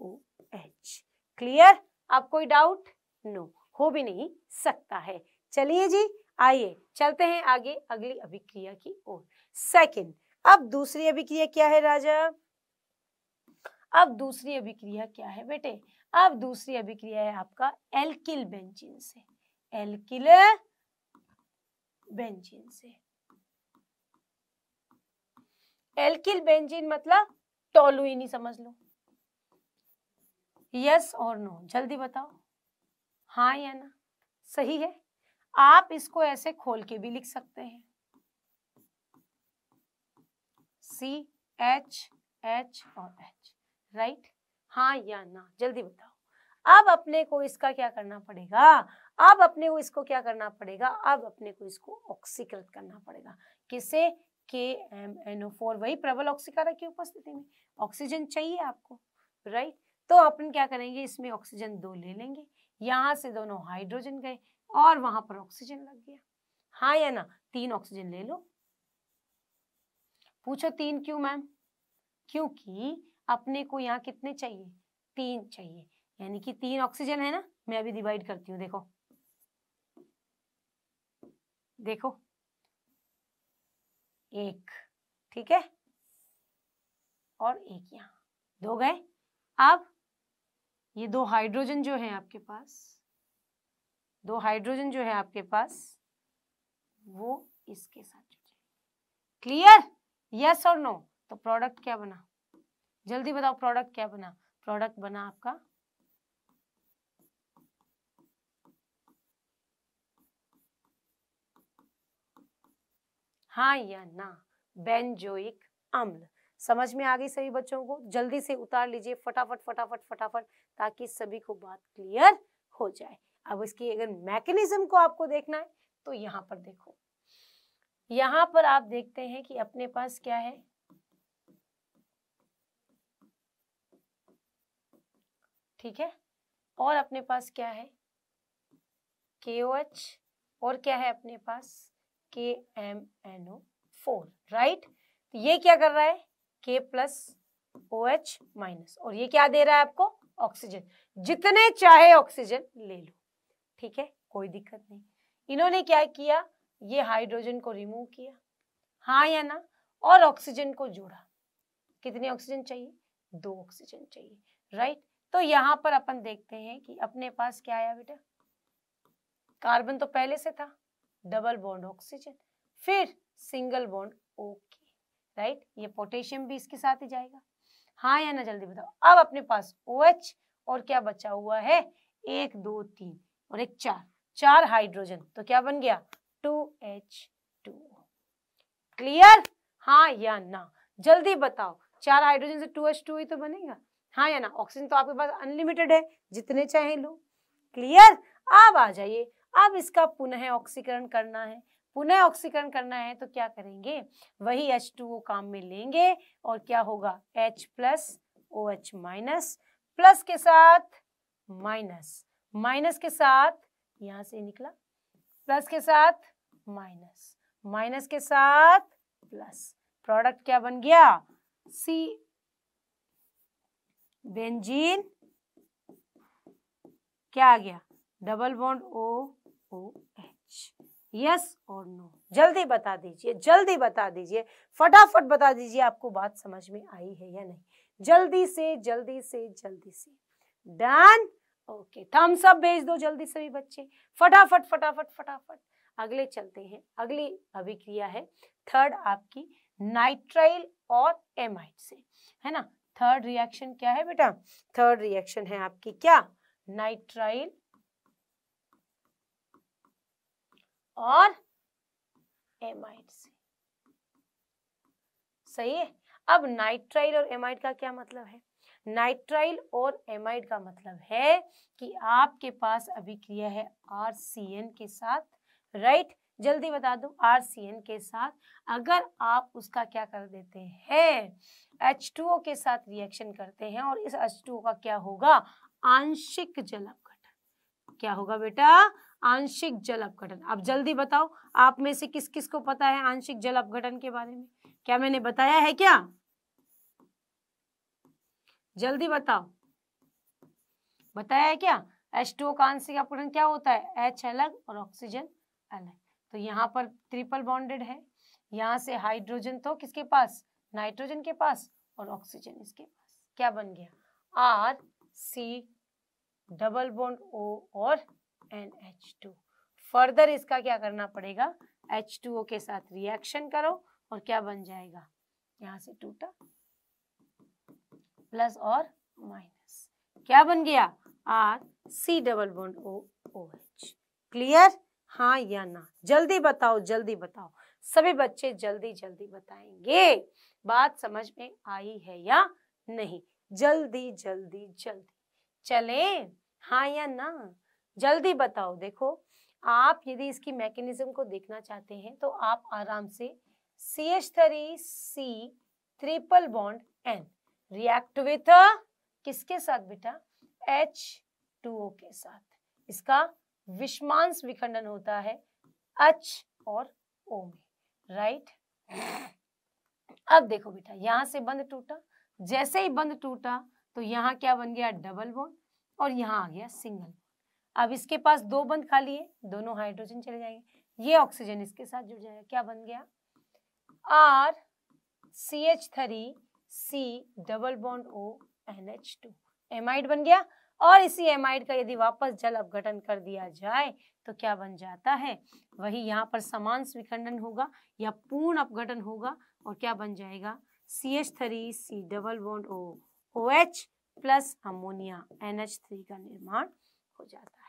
O H clear आप कोई डाउट नो no. हो भी नहीं सकता है चलिए जी आइए चलते हैं आगे अगली अभिक्रिया की ओर सेकंड अब दूसरी अभिक्रिया क्या है राजा अब दूसरी अभिक्रिया क्या है बेटे अब दूसरी अभिक्रिया है आपका एल्किल बेंजीन से एल्किल बेंजीन से एल्किल बेंजीन मतलब टोलुइनी समझ लो यस और नो जल्दी बताओ हाँ या ना सही है आप इसको ऐसे खोल के भी लिख सकते हैं सी एच एच और एच राइट हाँ या ना जल्दी बताओ अब अपने को इसका क्या करना पड़ेगा अब अपने को इसको क्या करना पड़ेगा अब अपने को इसको ऑक्सीकृत करना पड़ेगा किसे के एम ओ फोर वही प्रबल ऑक्सीकारक की उपस्थिति में ऑक्सीजन चाहिए आपको राइट तो अपन क्या करेंगे इसमें ऑक्सीजन दो ले लेंगे यहाँ से दोनों हाइड्रोजन गए और वहां पर ऑक्सीजन लग गया हाँ या ना तीन ऑक्सीजन ले लो पूछो तीन क्यों मैम क्योंकि अपने को यहाँ कितने चाहिए तीन चाहिए यानी कि तीन ऑक्सीजन है ना मैं अभी डिवाइड करती हूँ देखो देखो एक ठीक है और एक यहाँ दो गए अब ये दो हाइड्रोजन जो है आपके पास दो हाइड्रोजन जो है आपके पास वो इसके साथ जुड़े क्लियर यस और नो तो प्रोडक्ट क्या बना जल्दी बताओ प्रोडक्ट क्या बना प्रोडक्ट बना आपका हाँ या ना बेंजोइक अम्ल समझ में आ गई सभी बच्चों को जल्दी से उतार लीजिए फटाफट फटाफट फटाफट ताकि सभी को बात क्लियर हो जाए अब इसकी अगर मैकेनिज्म को आपको देखना है तो यहाँ पर देखो यहाँ पर आप देखते हैं कि अपने पास क्या है ठीक है और अपने पास क्या है के एच और क्या है अपने पास K M N O four right तो ये क्या कर रहा है के प्लस ओ एच माइनस और ये क्या दे रहा है आपको ऑक्सीजन जितने चाहे ऑक्सीजन ले लो ठीक है कोई दिक्कत नहीं इन्होंने क्या किया ये हाइड्रोजन को रिमूव किया हाँ या ना और ऑक्सीजन को जोड़ा कितने ऑक्सीजन चाहिए दो ऑक्सीजन चाहिए राइट तो यहाँ पर अपन देखते हैं कि अपने पास क्या आया बेटा कार्बन तो पहले से था डबल बॉन्ड ऑक्सीजन फिर सिंगल बॉन्ड ओके राइट ये पोटेशियम भी इसके साथ ही जाएगा हाँ या ना जल्दी बताओ अब अपने पास ओ OH और क्या बचा हुआ है एक दो तीन और एक चार चार हाइड्रोजन तो क्या बन गया टू एच टू क्लियर हाँ या ना जल्दी बताओ चार हाइड्रोजन से टू एच टू ही e तो बनेगा हाँ या ना ऑक्सीजन तो आपके पास अनलिमिटेड है जितने चाहे लो क्लियर अब आ जाइए अब इसका पुनः ऑक्सीकरण करना है पुनः ऑक्सीकरण करना है तो क्या करेंगे वही एच टू ओ काम में लेंगे और क्या होगा H plus O H minus plus के साथ माइनस माइनस के साथ यहां से निकला प्लस के साथ माइनस माइनस के साथ प्लस प्रोडक्ट क्या बन गया सी बेंजीन क्या आ गया double bond O O H yes और नो जल्दी बता दीजिए जल्दी बता दीजिए फटाफट बता दीजिए आपको बात समझ में आई है या नहीं जल्दी से जल्दी से जल्दी से डन ओके थम्स अप भेज दो जल्दी सभी बच्चे फटाफट फटाफट फटाफट अगले चलते हैं अगली अभिक्रिया है थर्ड आपकी नाइट्राइल और एमाइड से है ना थर्ड रिएक्शन क्या है बेटा थर्ड रिएक्शन है आपकी क्या नाइट्राइल और एमाइड से सही है अब नाइट्राइल और एमाइड का क्या मतलब है नाइट्राइल और एमाइड का मतलब है कि आपके पास अभिक्रिया है आरसीएन के साथ राइट जल्दी बता दूं आरसीएन के साथ अगर आप उसका क्या कर देते हैं H2O के साथ रिएक्शन करते हैं और इस H2O का क्या होगा आंशिक जल क्या होगा बेटा आंशिक जल अपघटन अब जल्दी बताओ आप में से किस किस को पता है आंशिक जल अपघटन के बारे में क्या मैंने बताया है क्या जल्दी बताओ बताया है क्या एच टू का आंशिक अपघटन क्या होता है एच अलग और ऑक्सीजन अलग तो यहाँ पर ट्रिपल बॉन्डेड है यहाँ से हाइड्रोजन तो किसके पास नाइट्रोजन के पास और ऑक्सीजन इसके पास क्या बन गया R C double bond O और एंड एच टू फर्दर इसका क्या करना पड़ेगा एच टू ओ के साथ रिएक्शन करो और क्या बन जाएगा यहाँ से टूटा प्लस और माइनस क्या बन गया R C double bond O O H clear हाँ या ना जल्दी बताओ जल्दी बताओ सभी बच्चे जल्दी जल्दी बताएंगे बात समझ में आई है या नहीं जल्दी जल्दी जल्दी चले हाँ या ना जल्दी बताओ देखो आप यदि इसकी मैकेनिज्म को देखना चाहते हैं तो आप आराम से C H three C triple bond N react with किसके साथ बेटा एच टू ओ के साथ इसका विषमांश विखंडन होता है एच और ओ में राइट अब देखो बेटा यहां से बंद टूटा जैसे ही बंद टूटा तो यहाँ क्या बन गया डबल बॉन्ड और यहाँ आ गया सिंगल अब इसके पास दो बंद खाली है दोनों हाइड्रोजन चले जाएंगे ये ऑक्सीजन इसके साथ जुड़ जाएगा क्या बन गया R C H three C double bond O N H two amide बन गया और इसी एमाइड का यदि वापस जल अपघटन कर दिया जाए तो क्या बन जाता है वही यहाँ पर समान स्विखंडन होगा या पूर्ण अपघटन होगा और क्या बन जाएगा C H three C double bond O O H plus ammonia N H three का निर्माण हो जाता है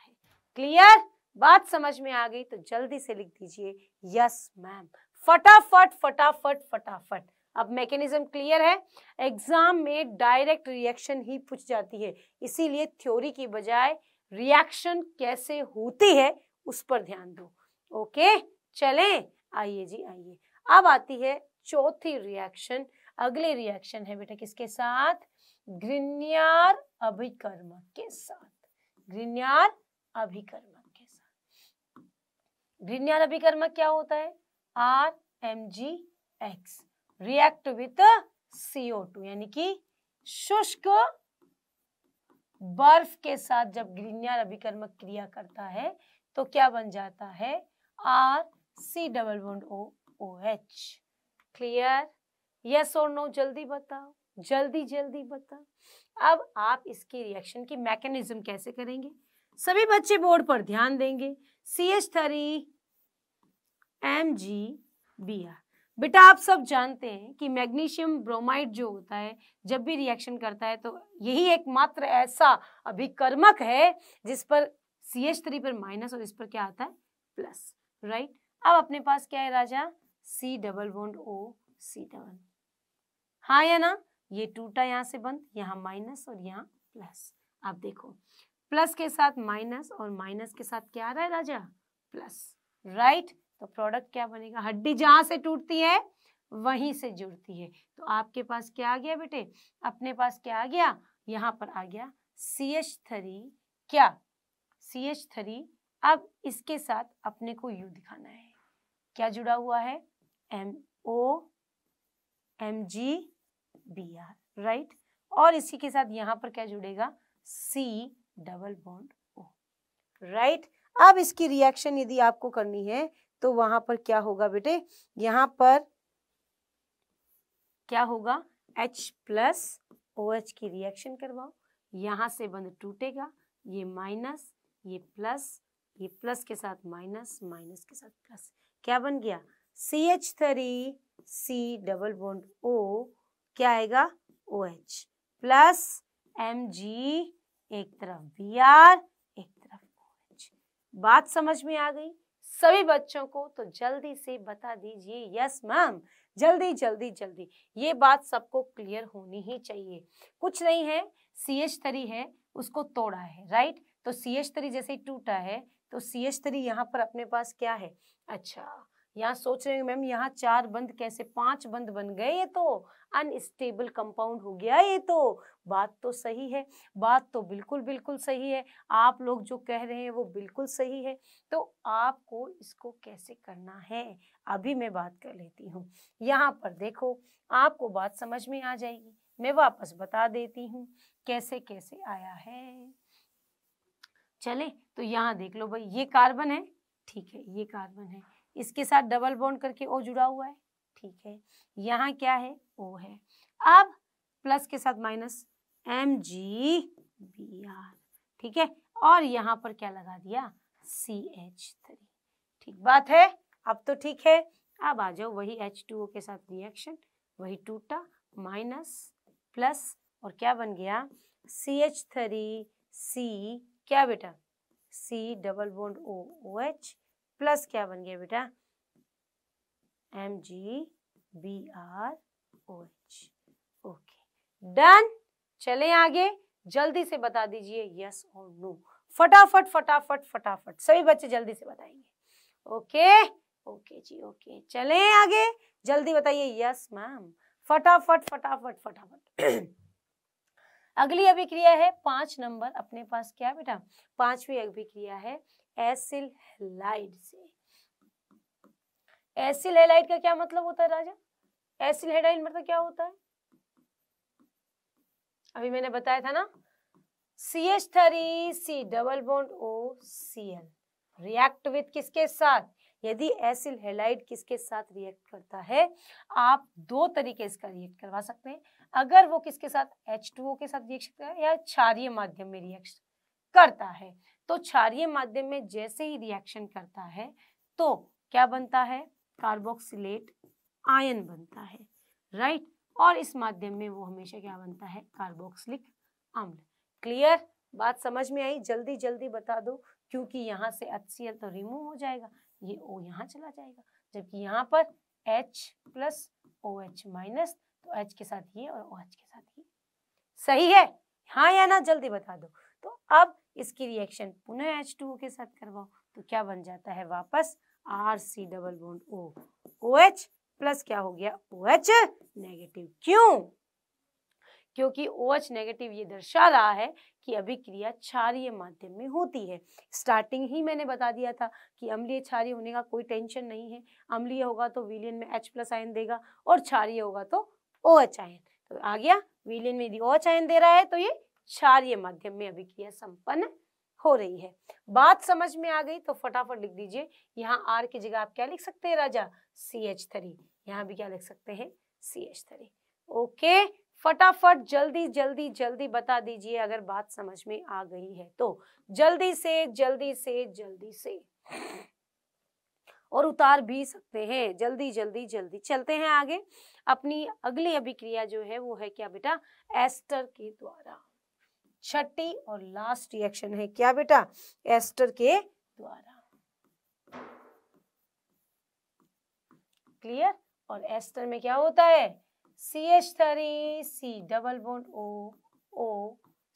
क्लियर बात समझ में आ गई तो जल्दी से लिख दीजिए यस मैम फटाफट फटाफट फटाफट अब मैकेनिज्म क्लियर है एग्जाम में डायरेक्ट रिएक्शन ही पूछ जाती है इसीलिए थ्योरी की बजाय रिएक्शन कैसे होती है उस पर ध्यान दो ओके चले आइए जी आइए अब आती है चौथी रिएक्शन अगले रिएक्शन है बेटा किसके साथ ग्रिन्यार अभिकर्म के साथ ग्रिन्यार अभिकर्मक के साथ घृण्याल अभिकर्मक क्या होता है R M G X react with CO two यानी कि शुष्क बर्फ के साथ जब घृण्याल अभिकर्मक क्रिया करता है तो क्या बन जाता है R C double bond O O H clear yes और नो जल्दी बताओ जल्दी जल्दी बताओ अब आप इसकी रिएक्शन की मैकेनिज्म कैसे करेंगे सभी बच्चे बोर्ड पर ध्यान देंगे C H three M G B R बेटा आप सब जानते हैं कि मैग्नीशियम ब्रोमाइड जो होता है जब भी रिएक्शन करता है तो यही एकमात्र ऐसा अभिकर्मक है जिस पर सी एच थ्री पर माइनस और इस पर क्या आता है प्लस राइट अब अपने पास क्या है राजा C double bond O C double हाँ या ना ये टूटा यहाँ से बंद यहाँ माइनस और यहाँ प्लस आप देखो प्लस के साथ माइनस और माइनस के साथ क्या आ रहा है राजा प्लस राइट तो प्रोडक्ट क्या बनेगा हड्डी जहां से टूटती है वहीं से जुड़ती है तो आपके पास क्या आ गया बेटे अपने पास क्या आ गया यहाँ पर आ गया सी एच थ्री क्या सी एच थ्री अब इसके साथ अपने को यू दिखाना है क्या जुड़ा हुआ है M O M G B R right और इसी के साथ यहाँ पर क्या जुड़ेगा C double bond O right अब इसकी रिएक्शन यदि आपको करनी है तो वहां पर क्या होगा बेटे यहाँ पर क्या होगा H प्लस ओ OH की रिएक्शन करवाओ यहां से बंद टूटेगा ये माइनस ये प्लस ये प्लस के साथ माइनस माइनस के साथ प्लस क्या बन गया C H three C double bond O क्या आएगा O OH H plus M G एक तरफ बी आर एक तरफ OH. बात समझ में आ गई सभी बच्चों को तो जल्दी से बता दीजिए यस मैम जल्दी जल्दी जल्दी ये बात सबको क्लियर होनी ही चाहिए कुछ नहीं है सी एच थ्री है उसको तोड़ा है राइट तो सी एच थ्री जैसे टूटा है तो सी एच थ्री यहाँ पर अपने पास क्या है अच्छा यहाँ सोच रहे हैं मैम यहाँ चार बंद कैसे पांच बंद बन गए ये तो अनस्टेबल कंपाउंड हो गया ये तो बात तो सही है बात तो बिल्कुल बिल्कुल सही है आप लोग जो कह रहे हैं वो बिल्कुल सही है तो आपको इसको कैसे करना है अभी मैं बात कर लेती हूँ यहाँ पर देखो आपको बात समझ में आ जाएगी मैं वापस बता देती हूँ कैसे कैसे आया है चले तो यहाँ देख लो भाई ये कार्बन है ठीक है ये कार्बन है इसके साथ डबल बॉन्ड करके ओ जुड़ा हुआ है ठीक है यहाँ क्या है ओ है अब प्लस के साथ minus M G B R ठीक है और यहाँ पर क्या लगा दिया सी एच थ्री ठीक बात है अब तो ठीक है अब आ जाओ वही एच टू ओ के साथ रिएक्शन वही टूटा माइनस प्लस और क्या बन गया सी एच थ्री सी क्या बेटा C double bond O O H plus क्या बन गया बेटा M G B R O H okay done चले आगे जल्दी से बता दीजिए यस और नो फटाफट फटाफट फटाफट सभी बच्चे जल्दी से बताएंगे ओके ओके जी ओके चले आगे जल्दी बताइए यस मैम फटाफट फटाफट फटाफट अगली अभिक्रिया है पांच नंबर अपने पास क्या बेटा पांचवी अभिक्रिया है एसिल हेलाइड से एसिल हेलाइड का क्या मतलब होता है राजा एसिल हेलाइड मतलब क्या होता है अभी मैंने बताया था ना C H three C double bond O C L react with किसके साथ यदि एसिल हेलाइड किसके साथ रिएक्ट करता है आप दो तरीके इसका रिएक्ट करवा सकते हैं अगर वो किसके साथ एच टू ओ के साथ रिएक्शन करता है या क्षारीय माध्यम में रिएक्शन करता है तो क्षारीय माध्यम में जैसे ही रिएक्शन करता है तो क्या बनता है कार्बोक्सिलेट आयन बनता है राइट और इस माध्यम में वो हमेशा क्या बनता है कार्बोक्सिलिक अम्ल क्लियर बात समझ में आई जल्दी जल्दी बता दो क्योंकि यहाँ से एच तो रिमूव हो जाएगा ये ओ यहाँ चला जाएगा जबकि यहाँ पर H plus O H minus तो एच के साथ ये और ओ एच के साथ ये सही है हाँ या ना जल्दी बता दो तो अब इसकी रिएक्शन पुनः एच टू ओ के साथ करवाओ तो क्या बन जाता है वापस R C double bond O O H plus क्या हो गया ओ OH नेगेटिव क्यों क्योंकि ओ OH नेगेटिव ये दर्शा रहा है कि अभिक्रिया क्षारीय माध्यम में होती है स्टार्टिंग ही मैंने बता दिया था कि अम्लीय क्षारीय होने का कोई टेंशन नहीं है अम्लीय होगा तो विलियन में H प्लस आयन देगा और क्षारीय होगा तो ओ OH आयन तो आ गया विलियन में यदि ओ OH आयन दे रहा है तो ये क्षारीय माध्यम में अभिक्रिया संपन्न हो रही है बात समझ में आ गई तो फटाफट लिख दीजिए यहाँ आर की जगह आप क्या लिख सकते हैं राजा सी एच थ्री यहाँ भी क्या लिख सकते हैं सी एच थ्री ओके फटाफट जल्दी जल्दी जल्दी बता दीजिए अगर बात समझ में आ गई है तो जल्दी से जल्दी से जल्दी से और उतार भी सकते हैं जल्दी जल्दी जल्दी चलते हैं आगे अपनी अगली अभिक्रिया जो है वो है क्या बेटा एस्टर के द्वारा छठी और लास्ट रिएक्शन है क्या बेटा एस्टर के द्वारा क्लियर और एस्टर में क्या होता है C H three C double bond O O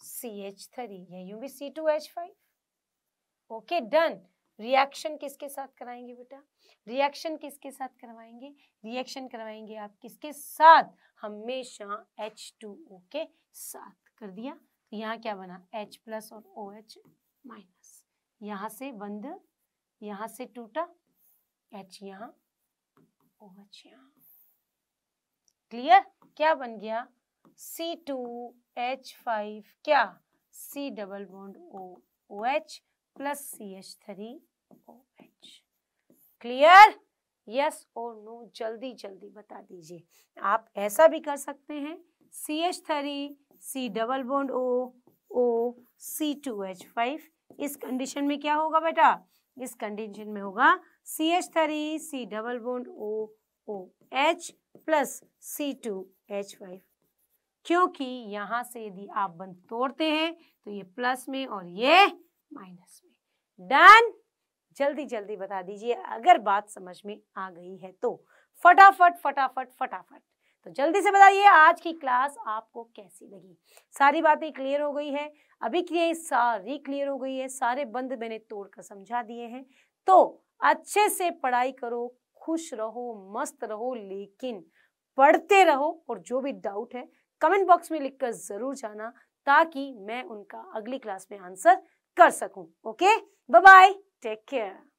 C H three या यू भी C two H five okay done reaction किसके साथ कराएंगे बेटा रिएक्शन किसके साथ करवाएंगे रिएक्शन करवाएंगे आप किसके साथ हमेशा H2O के साथ कर दिया यहाँ क्या बना H प्लस और ओ एच माइनस यहाँ से बंद यहाँ से टूटा एच यहाँ ओ OH एच यहाँ क्लियर क्या बन गया सी टू एच फाइव क्या C double bond O O H plus C H three O H clear yes और नो जल्दी जल्दी बता दीजिए आप ऐसा भी कर सकते हैं C H three C double bond O O C two H five इस कंडीशन में क्या होगा बेटा इस कंडीशन में होगा C H three C double bond O O H plus C two H five क्योंकि यहां से यदि आप बंद तोड़ते हैं तो ये प्लस में और ये माइनस में डन जल्दी जल्दी बता दीजिए अगर बात समझ में आ गई है तो फटाफट फटाफट फटाफट तो जल्दी से बताइए आज की क्लास आपको कैसी लगी सारी बातें क्लियर हो गई है अभी की सारी क्लियर हो गई है सारे बंद मैंने तोड़कर समझा दिए हैं तो अच्छे से पढ़ाई करो खुश रहो मस्त रहो लेकिन पढ़ते रहो और जो भी डाउट है कमेंट बॉक्स में लिखकर जरूर जाना ताकि मैं उनका अगली क्लास में आंसर कर सकूं okay bye bye take care